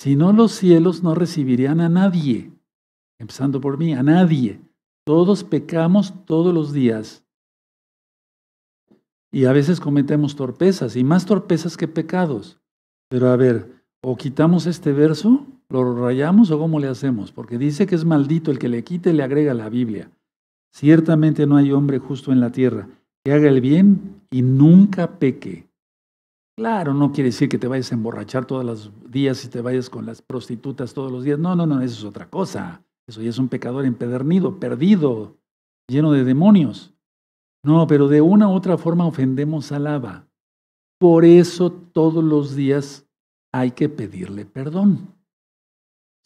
Si no, los cielos no recibirían a nadie, empezando por mí, a nadie. Todos pecamos todos los días. Y a veces cometemos torpezas, y más torpezas que pecados. Pero a ver, o quitamos este verso, lo rayamos o cómo le hacemos, porque dice que es maldito el que le quite y le agrega la Biblia. Ciertamente no hay hombre justo en la tierra que haga el bien y nunca peque. Claro, no quiere decir que te vayas a emborrachar todos los días y te vayas con las prostitutas todos los días. No, no, no, eso es otra cosa. Eso ya es un pecador empedernido, perdido, lleno de demonios. No, pero de una u otra forma ofendemos al Abba. Por eso todos los días hay que pedirle perdón.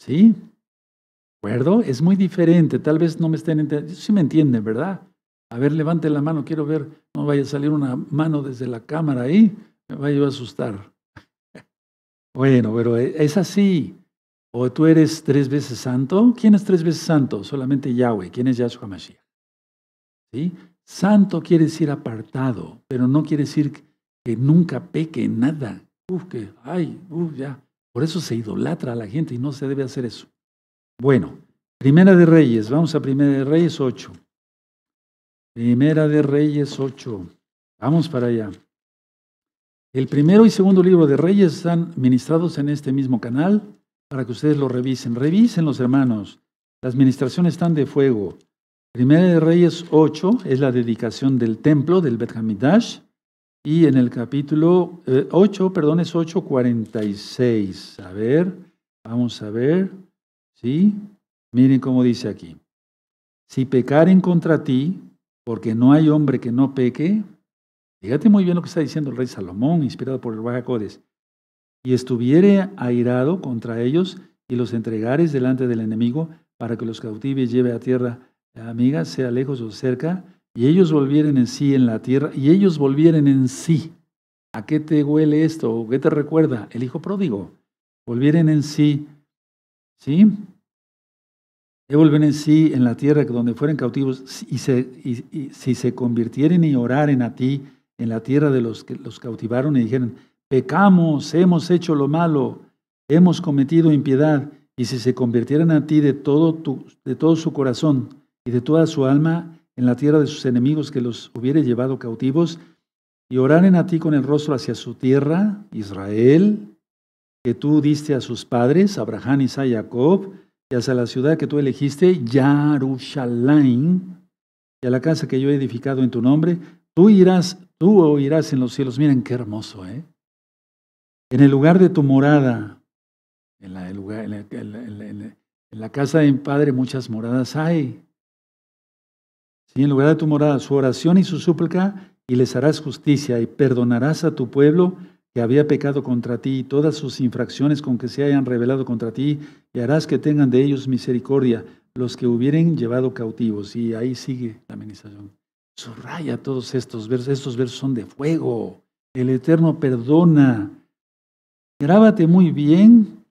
¿Sí? ¿De acuerdo? Es muy diferente. Tal vez no me estén entendiendo. Sí me entienden, ¿verdad? A ver, levante la mano. Quiero ver, no vaya a salir una mano desde la cámara ahí me va a asustar. Bueno, pero e, es así. O tú eres tres veces santo. ¿Quién es tres veces santo? Solamente Yahweh. ¿Quién es Yahshua Mashiach? ¿Sí? Santo quiere decir apartado, pero no quiere decir que nunca peque nada. Uf, que, ay, uf, ya. Por eso se idolatra a la gente y no se debe hacer eso. Bueno, Primera de Reyes, vamos a Primera de Reyes 8. Primera de Reyes 8. Vamos para allá. El primero y segundo libro de Reyes están ministrados en este mismo canal para que ustedes lo revisen. Revisen los hermanos. Las ministraciones están de fuego. Primera de Reyes 8 es la dedicación del templo del Beth Hamidash y en el capítulo 8, eh, perdón, es 8:46. A ver, vamos a ver. ¿Sí? Miren cómo dice aquí. Si pecaren contra ti, porque no hay hombre que no peque, Fíjate muy bien lo que está diciendo el rey Salomón, inspirado por el Bajacodes Y estuviere airado contra ellos y los entregares delante del enemigo para que los cautives lleve a tierra la amiga, sea lejos o cerca, y ellos volvieren en sí en la tierra, y ellos volvieren en sí. ¿A qué te huele esto? qué te recuerda? El hijo pródigo. Volvieren en sí. ¿Sí? Y en sí en la tierra donde fueren cautivos, y, y si se convirtieren y oraren a ti, en la tierra de los que los cautivaron y dijeron, pecamos, hemos hecho lo malo, hemos cometido impiedad, y si se convirtieran a ti de todo, de todo su corazón y de toda su alma en la tierra de sus enemigos que los hubiere llevado cautivos, y oraran a ti con el rostro hacia su tierra, Israel, que tú diste a sus padres, Abraham, Isaac y Jacob, y hacia la ciudad que tú elegiste, Yarushalayim, y a la casa que yo he edificado en tu nombre, Tú irás, tú oirás en los cielos. Miren qué hermoso, ¿eh? En el lugar de tu morada, en la, casa de mi padre muchas moradas hay. Sí, en lugar de tu morada, su oración y su súplica, y les harás justicia y perdonarás a tu pueblo que había pecado contra ti y todas sus infracciones con que se hayan revelado contra ti, y harás que tengan de ellos misericordia los que hubieren llevado cautivos. Y ahí sigue la amenización. Subraya todos estos versos. Estos versos son de fuego. El Eterno perdona. Grábate muy bien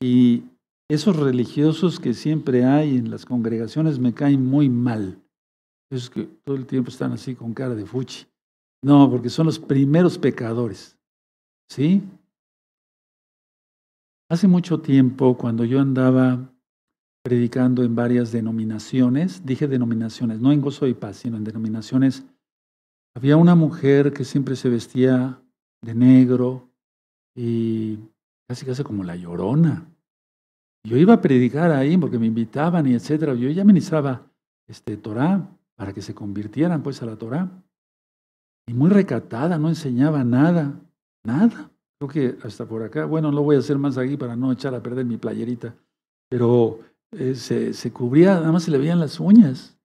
y esos religiosos que siempre hay en las congregaciones me caen muy mal. Es que todo el tiempo están así con cara de fuchi. No, porque son los primeros pecadores. ¿Sí? Hace mucho tiempo, cuando yo andaba predicando en varias denominaciones, dije denominaciones, no en gozo y paz, sino en denominaciones. Había una mujer que siempre se vestía de negro y casi casi como la llorona. Yo iba a predicar ahí porque me invitaban y etcétera. Yo ya ministraba este Torá para que se convirtieran pues a la Torá. Y muy recatada, no enseñaba nada, nada. Creo que hasta por acá, bueno, lo voy a hacer más aquí para no echar a perder mi playerita. Pero eh, se, cubría, nada más se le veían las uñas,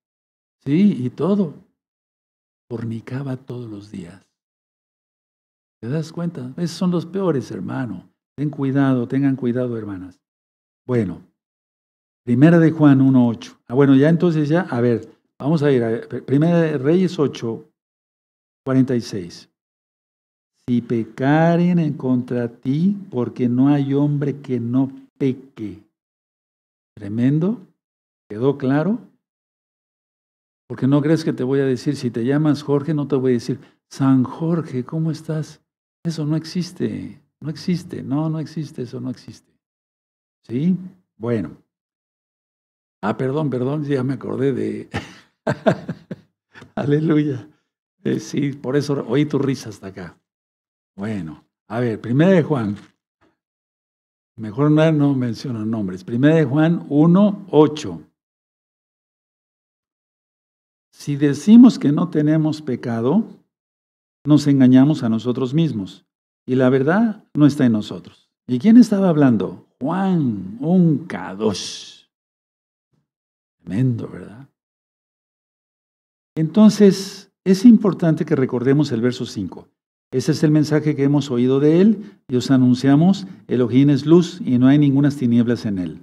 sí, y todo. Fornicaba todos los días. ¿Te das cuenta? Esos son los peores, hermano. Ten cuidado, tengan cuidado, hermanas. Bueno, primera de Juan 1.8. Ah, bueno, ya entonces ya, a ver, vamos a ir. Eh, primera de Reyes 8, 46. Si pecaren en contra ti, porque no hay hombre que no peque. Tremendo. ¿Quedó claro? Porque no crees que te voy a decir, si te llamas Jorge, no te voy a decir, San Jorge, ¿cómo estás? Eso no existe, no existe, no, no existe, eso no existe. ¿Sí? Bueno. Ah, perdón, perdón, ya me acordé de... Aleluya. Eh, sí, por eso oí tu risa hasta acá. Bueno, a ver, primero de Juan, Mejor no, menciono nombres. Primera de Juan 1, 8. Si decimos que no tenemos pecado, nos engañamos a nosotros mismos y la verdad no está en nosotros. ¿Y quién estaba hablando? Juan, un Kadosh. Tremendo, ¿verdad? Entonces, es importante que recordemos el verso 5. Ese es el mensaje que hemos oído de Él y os anunciamos, Elohim es luz y no hay ninguna tinieblas en Él.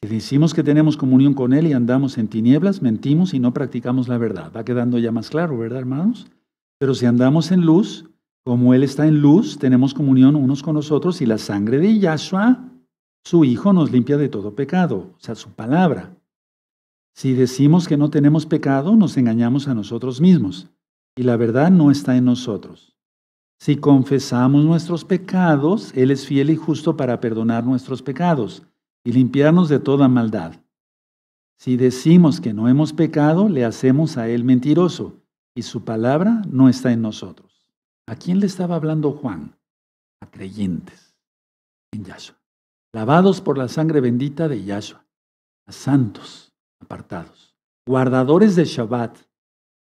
Si decimos que tenemos comunión con Él y andamos en tinieblas, mentimos y no practicamos la verdad. Va quedando ya más claro, ¿verdad, hermanos? Pero si andamos en luz, como Él está en luz, tenemos comunión unos con nosotros y la sangre de Yahshua, su Hijo, nos limpia de todo pecado, o sea, su palabra. Si decimos que no tenemos pecado, nos engañamos a nosotros mismos y la verdad no está en nosotros. Si confesamos nuestros pecados, Él es fiel y justo para perdonar nuestros pecados y limpiarnos de toda maldad. Si decimos que no hemos pecado, le hacemos a Él mentiroso y su palabra no está en nosotros. ¿A quién le estaba hablando Juan? A creyentes en Yahshua, lavados por la sangre bendita de Yahshua, a santos apartados, guardadores de Shabbat,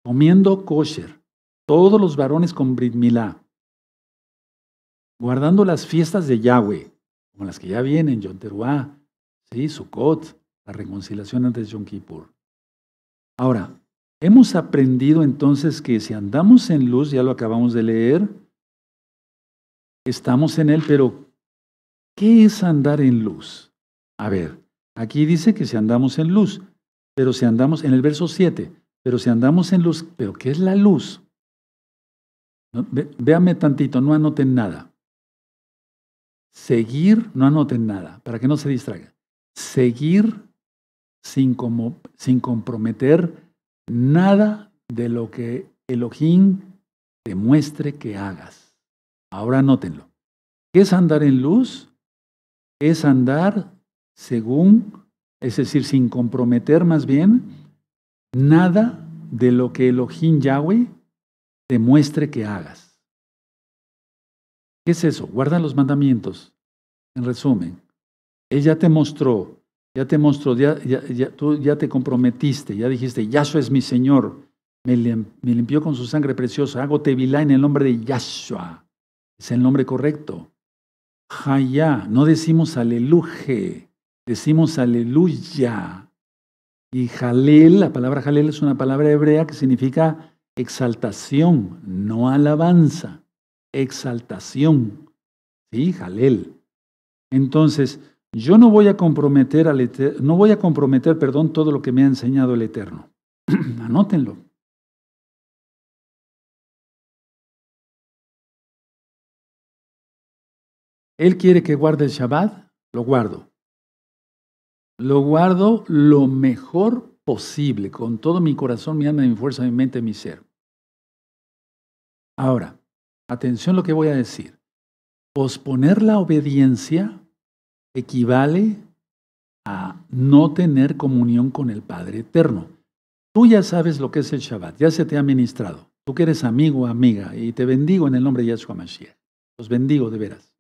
comiendo kosher, todos los varones con Brit guardando las fiestas de Yahweh, como las que ya vienen, Yom Teruah, ¿sí? Sukkot, la reconciliación antes de Yom Kippur. Ahora, hemos aprendido entonces que si andamos en luz, ya lo acabamos de leer, estamos en él, pero ¿qué es andar en luz? A ver, aquí dice que si andamos en luz, pero si andamos en el verso 7, pero si andamos en luz, pero ¿qué es la luz? Véanme véame tantito, no anoten nada seguir, no anoten nada, para que no se distraigan, seguir sin, como, sin comprometer nada de lo que Elohim te muestre que hagas. Ahora anótenlo. ¿Qué es andar en luz? Es andar según, es decir, sin comprometer más bien, nada de lo que Elohim Yahweh te muestre que hagas. ¿Qué es eso? Guarda los mandamientos. En resumen, Él ya te mostró, ya te mostró, ya, tú ya te comprometiste, ya dijiste, Yahshua es mi Señor. Me, limpió con su sangre preciosa. Hago tevilá en el nombre de Yahshua. Es el nombre correcto. Jaya, no decimos Aleluje, decimos aleluya. Y jalel, la palabra jalel es una palabra hebrea que significa exaltación, no alabanza exaltación. Sí, Jalel. Entonces, yo no voy a comprometer al no voy a comprometer, perdón, todo lo que me ha enseñado el Eterno. Anótenlo. Él quiere que guarde el Shabbat, lo guardo. Lo guardo lo mejor posible, con todo mi corazón, mi alma, mi fuerza, mi mente, mi ser. Ahora, Atención lo que voy a decir. Posponer la obediencia equivale a no tener comunión con el Padre Eterno. Tú ya sabes lo que es el Shabbat, ya se te ha ministrado. Tú que eres amigo, amiga, y te bendigo en el nombre de Yahshua Mashiach. Los bendigo de veras.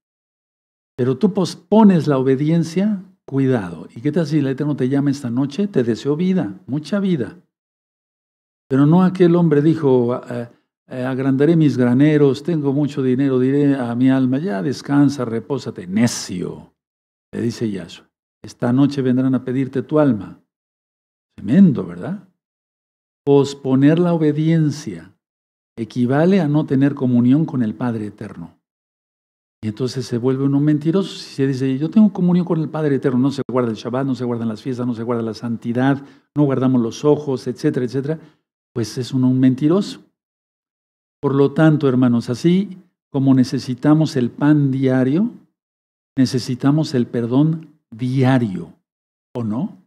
Pero tú pospones la obediencia, cuidado. ¿Y qué tal si el Eterno te llama esta noche? Te deseo vida, mucha vida. Pero no aquel hombre dijo, ah, ah, eh, agrandaré mis graneros, tengo mucho dinero, diré a mi alma, ya descansa, repósate, necio, le dice Yahshua. Esta noche vendrán a pedirte tu alma. Tremendo, ¿verdad? Posponer la obediencia equivale a no tener comunión con el Padre Eterno. Y entonces se vuelve uno mentiroso si se dice, yo tengo comunión con el Padre Eterno, no se guarda el Shabbat, no se guardan las fiestas, no se guarda la santidad, no guardamos los ojos, etcétera, etcétera, pues es uno un mentiroso. Por lo tanto, hermanos, así como necesitamos el pan diario, necesitamos el perdón diario, ¿o no?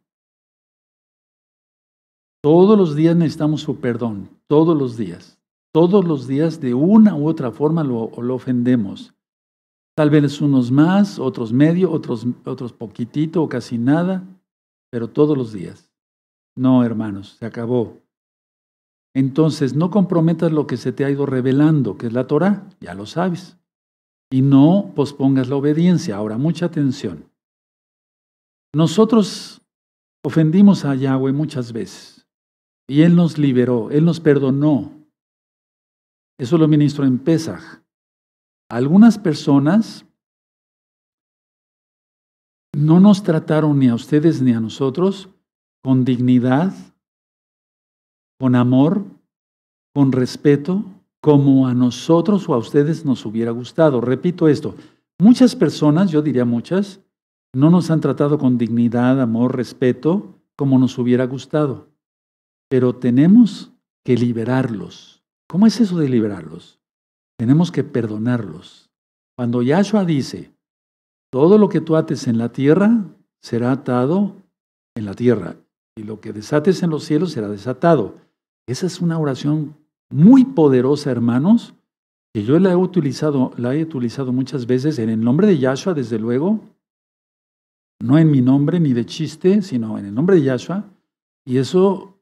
Todos los días necesitamos su perdón, todos los días. Todos los días de una u otra forma lo, lo ofendemos. Tal vez unos más, otros medio, otros, otros poquitito o casi nada, pero todos los días. No, hermanos, se acabó. Entonces, no comprometas lo que se te ha ido revelando, que es la Torah, ya lo sabes. Y no pospongas la obediencia. Ahora, mucha atención. Nosotros ofendimos a Yahweh muchas veces y Él nos liberó, Él nos perdonó. Eso lo ministro en Pesaj. Algunas personas no nos trataron ni a ustedes ni a nosotros con dignidad, con amor, con respeto, como a nosotros o a ustedes nos hubiera gustado. Repito esto, muchas personas, yo diría muchas, no nos han tratado con dignidad, amor, respeto, como nos hubiera gustado. Pero tenemos que liberarlos. ¿Cómo es eso de liberarlos? Tenemos que perdonarlos. Cuando Yahshua dice, todo lo que tú ates en la tierra será atado en la tierra, y lo que desates en los cielos será desatado. Esa es una oración muy poderosa, hermanos, que yo la he utilizado, la he utilizado muchas veces en el nombre de Yahshua, desde luego, no en mi nombre ni de chiste, sino en el nombre de Yahshua, y eso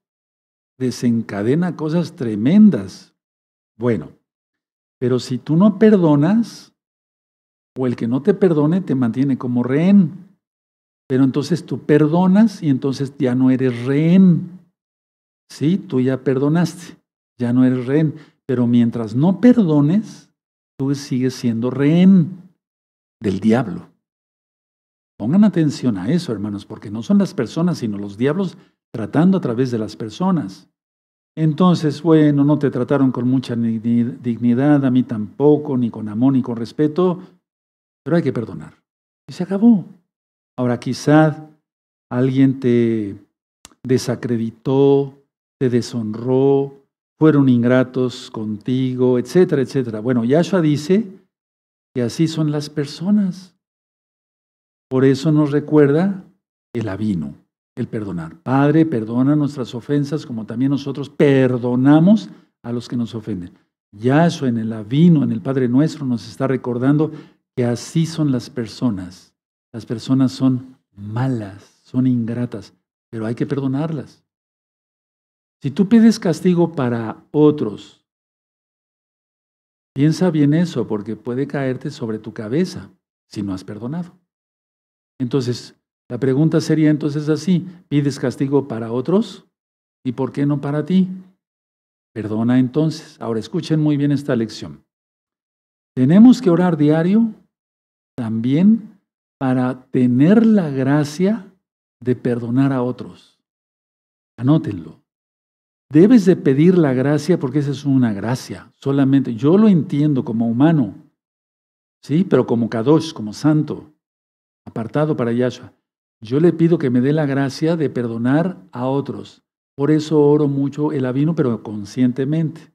desencadena cosas tremendas. Bueno, pero si tú no perdonas, o el que no te perdone te mantiene como rehén, pero entonces tú perdonas y entonces ya no eres rehén. Sí, tú ya perdonaste, ya no eres rehén, pero mientras no perdones, tú sigues siendo rehén del diablo. Pongan atención a eso, hermanos, porque no son las personas, sino los diablos tratando a través de las personas. Entonces, bueno, no te trataron con mucha dignidad, a mí tampoco, ni con amor, ni con respeto, pero hay que perdonar. Y se acabó. Ahora quizá alguien te desacreditó, te deshonró, fueron ingratos contigo, etcétera, etcétera. Bueno, Yahshua dice que así son las personas. Por eso nos recuerda el avino, el perdonar. Padre, perdona nuestras ofensas como también nosotros perdonamos a los que nos ofenden. Yahshua en el avino, en el Padre nuestro, nos está recordando que así son las personas. Las personas son malas, son ingratas, pero hay que perdonarlas. Si tú pides castigo para otros, piensa bien eso porque puede caerte sobre tu cabeza si no has perdonado. Entonces, la pregunta sería entonces así, ¿pides castigo para otros? ¿Y por qué no para ti? Perdona entonces. Ahora escuchen muy bien esta lección. Tenemos que orar diario también para tener la gracia de perdonar a otros. Anótenlo. Debes de pedir la gracia porque esa es una gracia. Solamente yo lo entiendo como humano, ¿sí? Pero como Kadosh, como santo, apartado para Yahshua. Yo le pido que me dé la gracia de perdonar a otros. Por eso oro mucho el avino, pero conscientemente.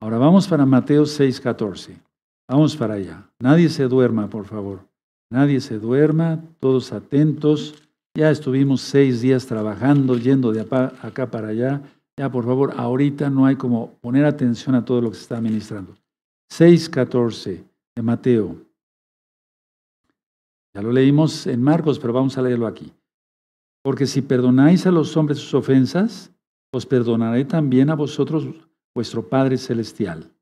Ahora vamos para Mateo 6:14. Vamos para allá. Nadie se duerma, por favor. Nadie se duerma, todos atentos. Ya estuvimos seis días trabajando, yendo de acá para allá. Ya, por favor, ahorita no hay como poner atención a todo lo que se está administrando. 6.14 de Mateo. Ya lo leímos en Marcos, pero vamos a leerlo aquí. Porque si perdonáis a los hombres sus ofensas, os perdonaré también a vosotros vuestro Padre Celestial.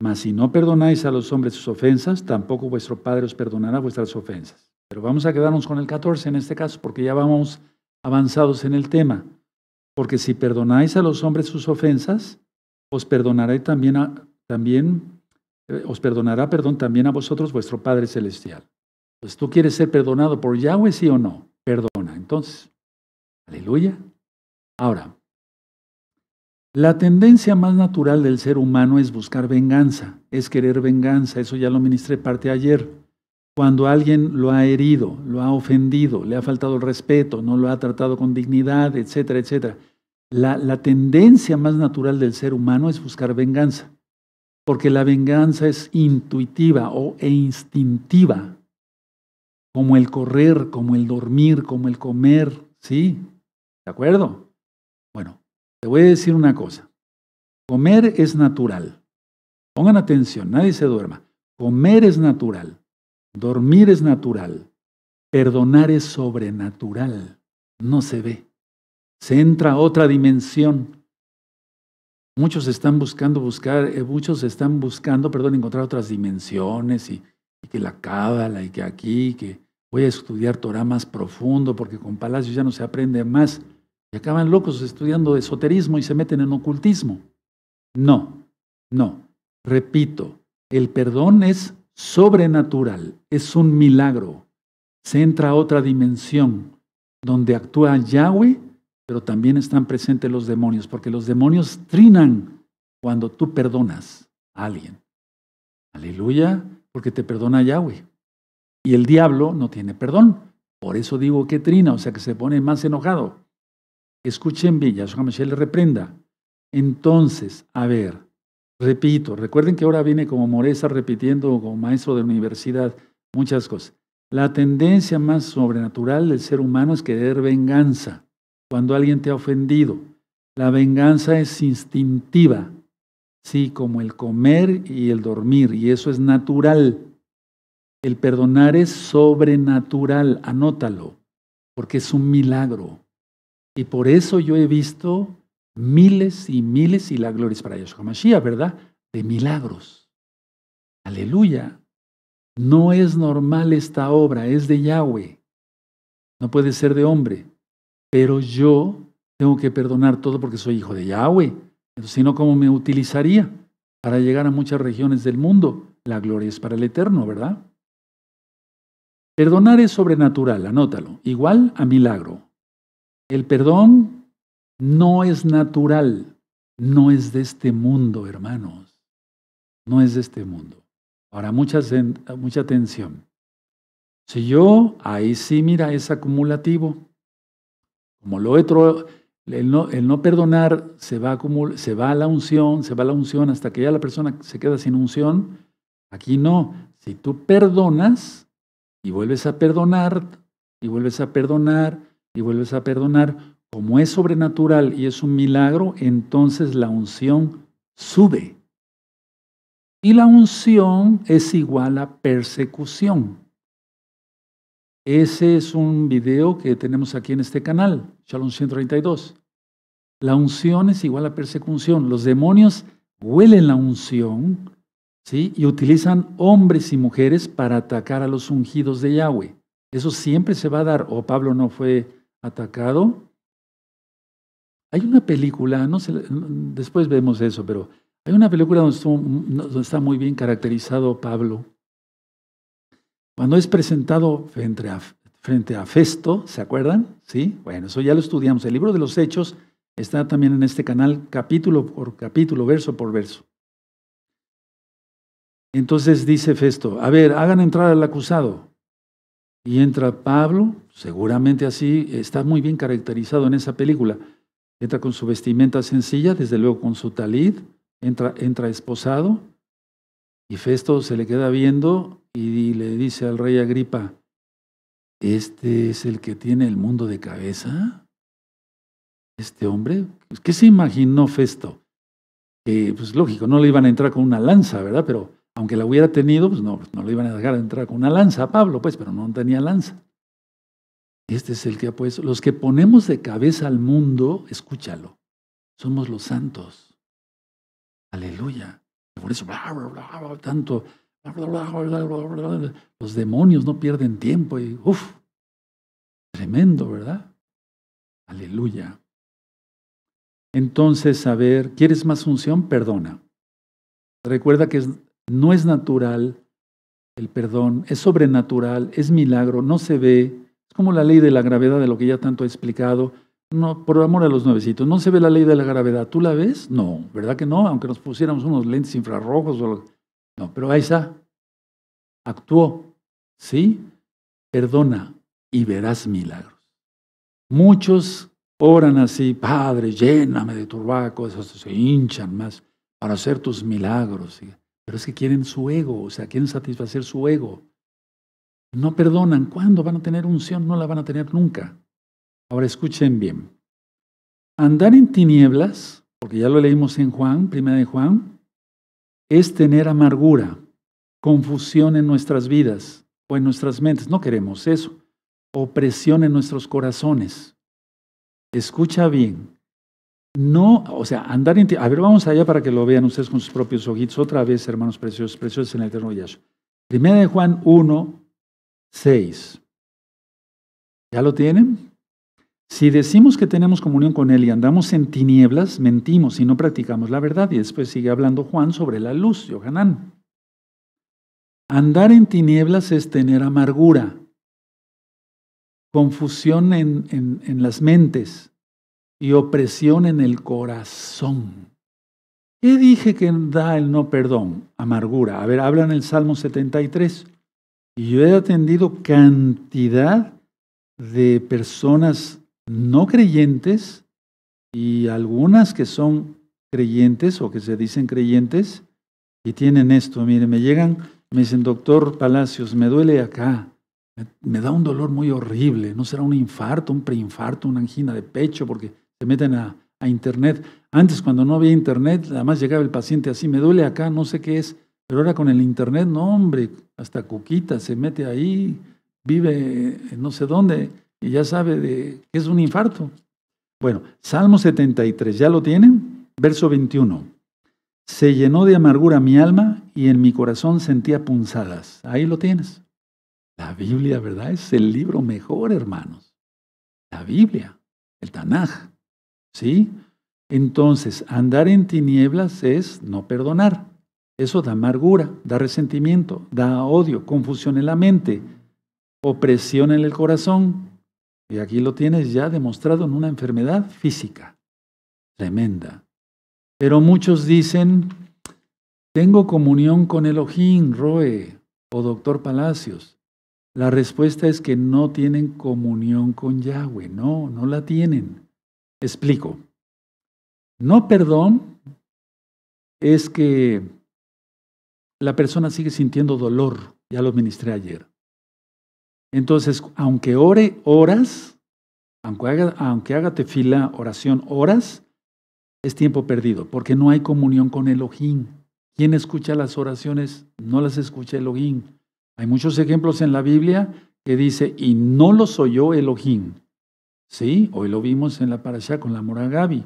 Mas si no perdonáis a los hombres sus ofensas, tampoco vuestro Padre os perdonará vuestras ofensas. Pero vamos a quedarnos con el 14 en este caso, porque ya vamos avanzados en el tema. Porque si perdonáis a los hombres sus ofensas, os también, a, también eh, os perdonará, perdón, también a vosotros vuestro Padre celestial. Pues tú quieres ser perdonado por Yahweh sí o no? Perdona. Entonces, aleluya. Ahora, la tendencia más natural del ser humano es buscar venganza, es querer venganza, eso ya lo ministré parte ayer cuando alguien lo ha herido, lo ha ofendido, le ha faltado el respeto, no lo ha tratado con dignidad, etcétera, etcétera. La, tendencia más natural del ser humano es buscar venganza, porque la venganza es intuitiva o, e instintiva, como el correr, como el dormir, como el comer, ¿sí? ¿De acuerdo? Bueno, te voy a decir una cosa. Comer es natural. Pongan atención, nadie se duerma. Comer es natural. Dormir es natural, perdonar es sobrenatural, no se ve. Se entra a otra dimensión. Muchos están buscando buscar, eh, muchos están buscando, perdón, encontrar otras dimensiones y, que la cábala y que aquí, que voy a estudiar Torah más profundo porque con palacios ya no se aprende más. Y acaban locos estudiando esoterismo y se meten en ocultismo. No, no. Repito, el perdón es sobrenatural, es un milagro. Se entra a otra dimensión donde actúa Yahweh, pero también están presentes los demonios, porque los demonios trinan cuando tú perdonas a alguien. Aleluya, porque te perdona Yahweh. Y el diablo no tiene perdón. Por eso digo que trina, o sea que se pone más enojado. Escuchen bien, Yahshua Mashiach le reprenda. Entonces, a ver, Repito, recuerden que ahora viene como Moreza repitiendo como maestro de universidad muchas cosas. La tendencia más sobrenatural del ser humano es querer venganza cuando alguien te ha ofendido. La venganza es instintiva, sí, como el comer y el dormir, y eso es natural. El perdonar es sobrenatural, anótalo, porque es un milagro. Y por eso yo he visto miles y miles, y la gloria es para Yahshua Mashiach, ¿verdad? De milagros. Aleluya. No es normal esta obra, es de Yahweh. No puede ser de hombre. Pero yo tengo que perdonar todo porque soy hijo de Yahweh. si no, ¿cómo me utilizaría para llegar a muchas regiones del mundo? La gloria es para el eterno, ¿verdad? Perdonar es sobrenatural, anótalo. Igual a milagro. El perdón no es natural, no es de este mundo, hermanos, no es de este mundo. Ahora, mucha, mucha atención. Si yo, ahí sí, mira, es acumulativo. Como lo otro, el no, perdonar se va, se va a la unción, se va a la unción hasta que ya la persona se queda sin unción. Aquí no. Si tú perdonas y vuelves a perdonar, y vuelves a perdonar, y vuelves a perdonar, como es sobrenatural y es un milagro, entonces la unción sube. Y la unción es igual a persecución. Ese es un video que tenemos aquí en este canal, Shalom 132. La unción es igual a persecución. Los demonios huelen la unción ¿sí? y utilizan hombres y mujeres para atacar a los ungidos de Yahweh. Eso siempre se va a dar. O Pablo no fue atacado, hay una película, no sé, después vemos eso, pero hay una película donde, está muy bien caracterizado Pablo. Cuando es presentado frente a, frente a Festo, ¿se acuerdan? Sí, bueno, eso ya lo estudiamos. El libro de los Hechos está también en este canal, capítulo por capítulo, verso por verso. Entonces dice Festo, a ver, hagan entrar al acusado. Y entra Pablo, seguramente así, está muy bien caracterizado en esa película entra con su vestimenta sencilla, desde luego con su talid, entra, entra esposado, y Festo se le queda viendo y le dice al rey Agripa, ¿este es el que tiene el mundo de cabeza? ¿Este hombre? Pues, ¿Qué se imaginó Festo? Que, pues lógico, no le iban a entrar con una lanza, ¿verdad? Pero aunque la hubiera tenido, pues no, pues, no le iban a dejar entrar con una lanza a Pablo, pues, pero no tenía lanza. Este es el que ha puesto. Los que ponemos de cabeza al mundo, escúchalo, somos los santos. Aleluya. Por eso, bla, bla, tanto. Los demonios no pierden tiempo y, uff, tremendo, ¿verdad? Aleluya. Entonces, a ver, ¿quieres más unción? Perdona. Recuerda que no es natural el perdón, es sobrenatural, es milagro, no se ve, como la ley de la gravedad de lo que ya tanto he explicado. No, por amor a los nuevecitos, no se ve la ley de la gravedad. ¿Tú la ves? No, ¿verdad que no? Aunque nos pusiéramos unos lentes infrarrojos o No, pero ahí está. Actuó, ¿sí? Perdona y verás milagros. Muchos oran así, Padre, lléname de tu se hinchan más para hacer tus milagros. Pero es que quieren su ego, o sea, quieren satisfacer su ego. No perdonan. ¿Cuándo van a tener unción? No la van a tener nunca. Ahora escuchen bien. Andar en tinieblas, porque ya lo leímos en Juan, primera de Juan, es tener amargura, confusión en nuestras vidas o en nuestras mentes. No queremos eso. Opresión en nuestros corazones. Escucha bien. No, o sea, andar en A ver, vamos allá para que lo vean ustedes con sus propios ojitos. Otra vez, hermanos preciosos, preciosos en el eterno Yahshua. Primera de Juan 1, 6. ¿Ya lo tienen? Si decimos que tenemos comunión con Él y andamos en tinieblas, mentimos y no practicamos la verdad. Y después sigue hablando Juan sobre la luz, Yohanan. Andar en tinieblas es tener amargura, confusión en, en las mentes y opresión en el corazón. ¿Qué dije que da el no perdón? Amargura. A ver, habla en el Salmo 73. Y yo he atendido cantidad de personas no creyentes y algunas que son creyentes o que se dicen creyentes y tienen esto. Mire, me llegan, me dicen, doctor Palacios, me duele acá, me, da un dolor muy horrible, no será un infarto, un preinfarto, una angina de pecho, porque se meten a, a internet. Antes, cuando no había internet, además llegaba el paciente así, me duele acá, no sé qué es. Pero ahora con el Internet, no, hombre, hasta Cuquita se mete ahí, vive no sé dónde y ya sabe de que es un infarto. Bueno, Salmo 73, ¿ya lo tienen? Verso 21. Se llenó de amargura mi alma y en mi corazón sentía punzadas. Ahí lo tienes. La Biblia, ¿verdad? Es el libro mejor, hermanos. La Biblia, el Tanaj. ¿Sí? Entonces, andar en tinieblas es no perdonar. Eso da amargura, da resentimiento, da odio, confusión en la mente, opresión en el corazón. Y aquí lo tienes ya demostrado en una enfermedad física tremenda. Pero muchos dicen, tengo comunión con Elohim, Roe o doctor Palacios. La respuesta es que no tienen comunión con Yahweh. No, no la tienen. Explico. No perdón es que la persona sigue sintiendo dolor. Ya lo ministré ayer. Entonces, aunque ore horas, aunque haga, aunque haga tefila, oración horas, es tiempo perdido, porque no hay comunión con Elohim. ¿Quién escucha las oraciones? No las escucha Elohim. Hay muchos ejemplos en la Biblia que dice, y no los oyó Elohim. Sí, hoy lo vimos en la parasha con la Moragabi.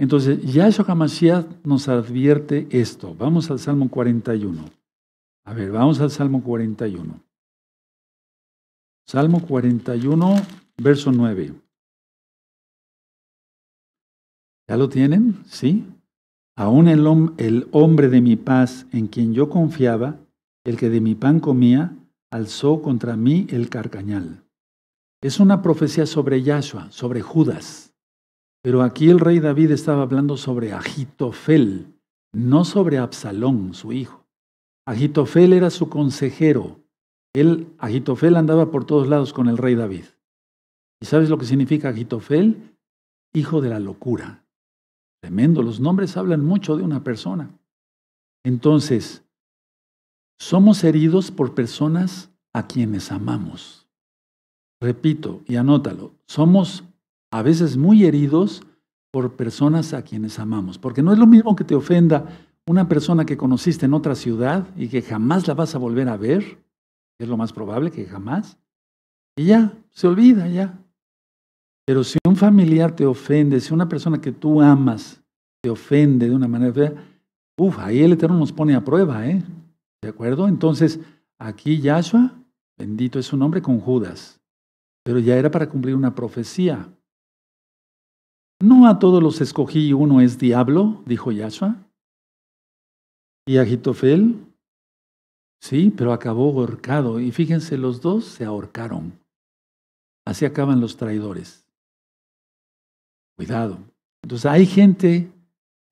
Entonces, Yahshua Hamashiach nos advierte esto. Vamos al Salmo 41. A ver, vamos al Salmo 41. Salmo 41, verso 9. ¿Ya lo tienen? ¿Sí? Aún el, el hombre de mi paz, en quien yo confiaba, el que de mi pan comía, alzó contra mí el carcañal. Es una profecía sobre Yahshua, sobre Judas. Pero aquí el rey David estaba hablando sobre Agitofel, no sobre Absalón, su hijo. Agitofel era su consejero. Él, Agitofel andaba por todos lados con el rey David. ¿Y sabes lo que significa Agitofel? Hijo de la locura. Tremendo, los nombres hablan mucho de una persona. Entonces, somos heridos por personas a quienes amamos. Repito y anótalo, somos a veces muy heridos por personas a quienes amamos. Porque no es lo mismo que te ofenda una persona que conociste en otra ciudad y que jamás la vas a volver a ver, que es lo más probable que jamás, y ya, se olvida ya. Pero si un familiar te ofende, si una persona que tú amas te ofende de una manera fea, uff, ahí el Eterno nos pone a prueba, ¿eh? ¿De acuerdo? Entonces, aquí Yahshua, bendito es su nombre, con Judas. Pero ya era para cumplir una profecía. ¿No a todos los escogí y uno es diablo? dijo Yahshua. Y Agitofel, sí, pero acabó ahorcado. Y fíjense, los dos se ahorcaron. Así acaban los traidores. Cuidado. Entonces hay gente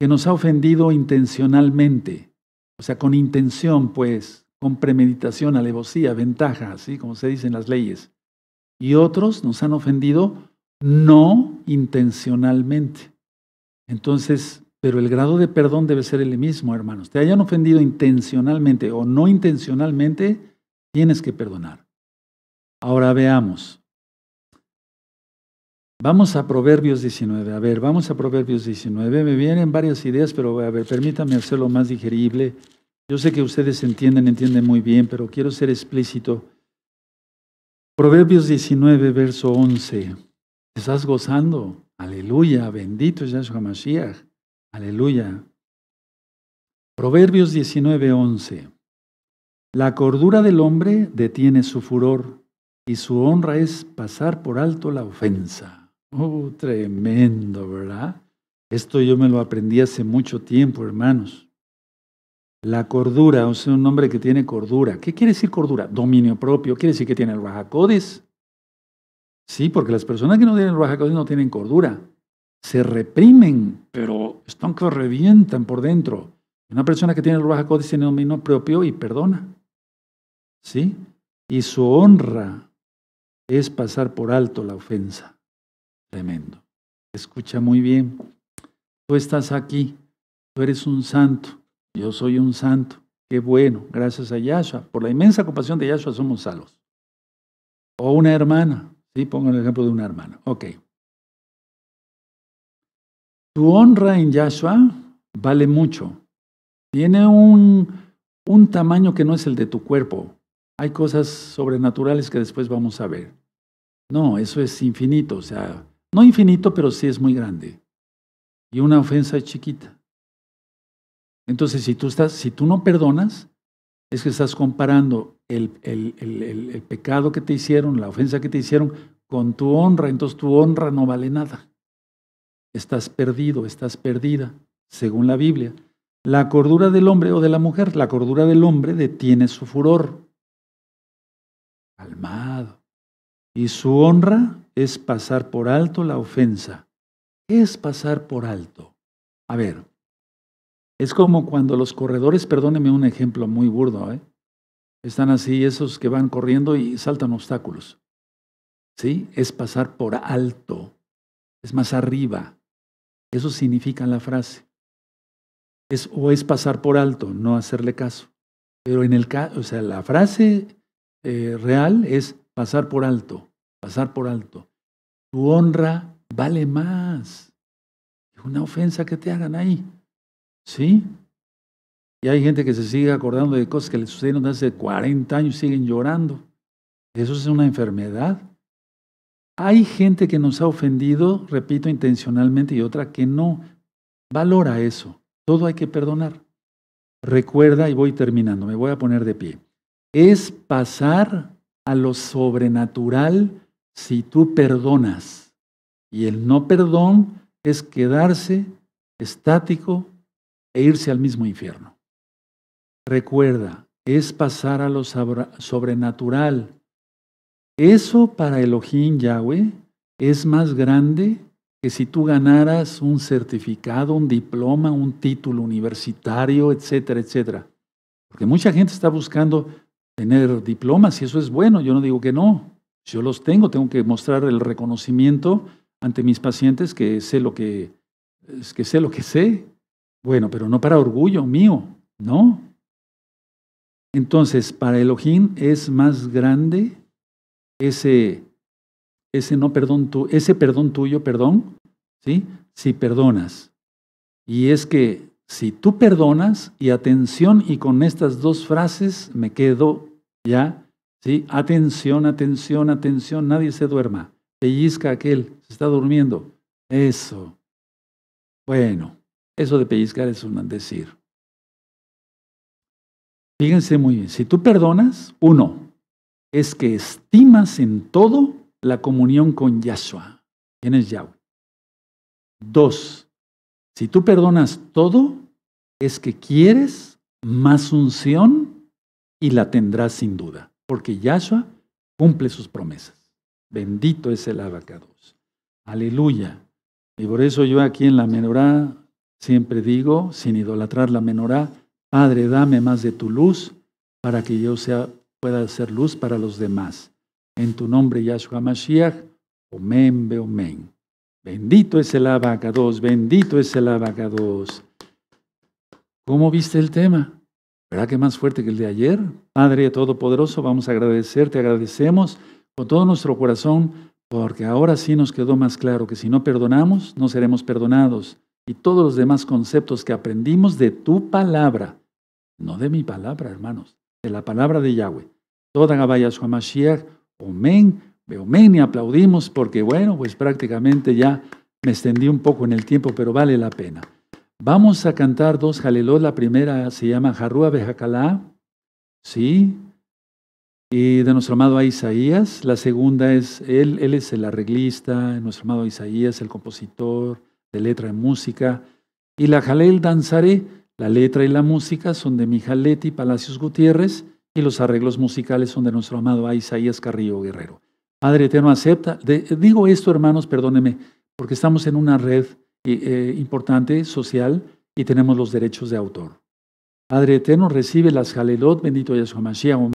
que nos ha ofendido intencionalmente, o sea, con intención, pues, con premeditación, alevosía, ventaja, así como se dicen las leyes. Y otros nos han ofendido no intencionalmente. Entonces, pero el grado de perdón debe ser el mismo, hermanos. Te hayan ofendido intencionalmente o no intencionalmente, tienes que perdonar. Ahora veamos. Vamos a Proverbios 19. A ver, vamos a Proverbios 19. Me vienen varias ideas, pero a ver, permítame hacerlo más digerible. Yo sé que ustedes entienden, entienden muy bien, pero quiero ser explícito. Proverbios 19, verso 11. Estás gozando. Aleluya, bendito es Yahshua Mashiach. Aleluya. Proverbios 19:11. La cordura del hombre detiene su furor y su honra es pasar por alto la ofensa. Oh, tremendo, ¿verdad? Esto yo me lo aprendí hace mucho tiempo, hermanos. La cordura, o sea, un hombre que tiene cordura. ¿Qué quiere decir cordura? Dominio propio. Quiere decir que tiene el rajacodes, Sí, porque las personas que no tienen Ruach no tienen cordura. Se reprimen, pero están que revientan por dentro. Una persona que tiene el Ruach tiene un dominio propio y perdona. ¿Sí? Y su honra es pasar por alto la ofensa. Tremendo. Escucha muy bien. Tú estás aquí. Tú eres un santo. Yo soy un santo. Qué bueno. Gracias a Yahshua. Por la inmensa compasión de Yahshua somos salvos. O oh, una hermana. ¿Sí? pongo el ejemplo de una hermana. Ok. Tu honra en Yahshua vale mucho. Tiene un, un tamaño que no es el de tu cuerpo. Hay cosas sobrenaturales que después vamos a ver. No, eso es infinito. O sea, no infinito, pero sí es muy grande. Y una ofensa es chiquita. Entonces, si tú, estás, si tú no perdonas, es que estás comparando el, pecado que te hicieron, la ofensa que te hicieron, con tu honra. Entonces tu honra no vale nada. Estás perdido, estás perdida, según la Biblia. La cordura del hombre o de la mujer, la cordura del hombre detiene su furor. Calmado. Y su honra es pasar por alto la ofensa. ¿Qué es pasar por alto? A ver, es como cuando los corredores, perdóneme un ejemplo muy burdo, ¿eh? Están así esos que van corriendo y saltan obstáculos. ¿Sí? Es pasar por alto, es más arriba. Eso significa la frase. Es, o es pasar por alto, no hacerle caso. Pero en el caso, o sea, la frase eh, real es pasar por alto, pasar por alto. Tu honra vale más Es una ofensa que te hagan ahí. ¿Sí? Y hay gente que se sigue acordando de cosas que le sucedieron hace 40 años y siguen llorando. Eso es una enfermedad. Hay gente que nos ha ofendido, repito, intencionalmente y otra que no. Valora eso. Todo hay que perdonar. Recuerda, y voy terminando, me voy a poner de pie. Es pasar a lo sobrenatural si tú perdonas. Y el no perdón es quedarse estático e irse al mismo infierno. Recuerda, es pasar a lo sobrenatural. Eso para Elohim Yahweh es más grande que si tú ganaras un certificado, un diploma, un título universitario, etcétera, etcétera. Porque mucha gente está buscando tener diplomas y eso es bueno, yo no digo que no. Yo los tengo, tengo que mostrar el reconocimiento ante mis pacientes que sé lo que, que sé lo que sé. Bueno, pero no para orgullo mío, no, entonces, para Elohim es más grande ese, ese no perdón tu, ese perdón tuyo, perdón, ¿sí? Si perdonas. Y es que si tú perdonas, y atención, y con estas dos frases me quedo ya, ¿sí? Atención, atención, atención, nadie se duerma. Pellizca aquel, se está durmiendo. Eso. Bueno, eso de pellizcar es un decir. Fíjense muy bien, si tú perdonas, uno, es que estimas en todo la comunión con Yahshua. ¿Quién es Yahweh? Dos, si tú perdonas todo, es que quieres más unción y la tendrás sin duda, porque Yahshua cumple sus promesas. Bendito es el abacados. Aleluya. Y por eso yo aquí en la menorá siempre digo, sin idolatrar la menorá, Padre, dame más de tu luz para que yo sea, pueda ser luz para los demás. En tu nombre, Yahshua Mashiach, omen, be omen. Bendito es el abacados, bendito es el abacados. ¿Cómo viste el tema? ¿Verdad que más fuerte que el de ayer? Padre Todopoderoso, vamos a agradecerte, agradecemos con todo nuestro corazón, porque ahora sí nos quedó más claro que si no perdonamos, no seremos perdonados. Y todos los demás conceptos que aprendimos de tu palabra no de mi palabra, hermanos, de la palabra de Yahweh. Toda Gabaya Mashiach, omen, omen y aplaudimos porque, bueno, pues prácticamente ya me extendí un poco en el tiempo, pero vale la pena. Vamos a cantar dos jalelot. La primera se llama Jarrua Bejakalá, ¿sí? Y de nuestro amado Isaías. La segunda es, él, él es el arreglista, nuestro amado Isaías, el compositor de letra y música. Y la jalel danzaré la letra y la música son de Mijaletti Palacios Gutiérrez y los arreglos musicales son de nuestro amado Isaías Carrillo Guerrero. Padre Eterno, acepta. digo esto, hermanos, perdónenme, porque estamos en una red eh, importante, social, y tenemos los derechos de autor. Padre Eterno, recibe las Jalelot, bendito Yahshua Mashiach.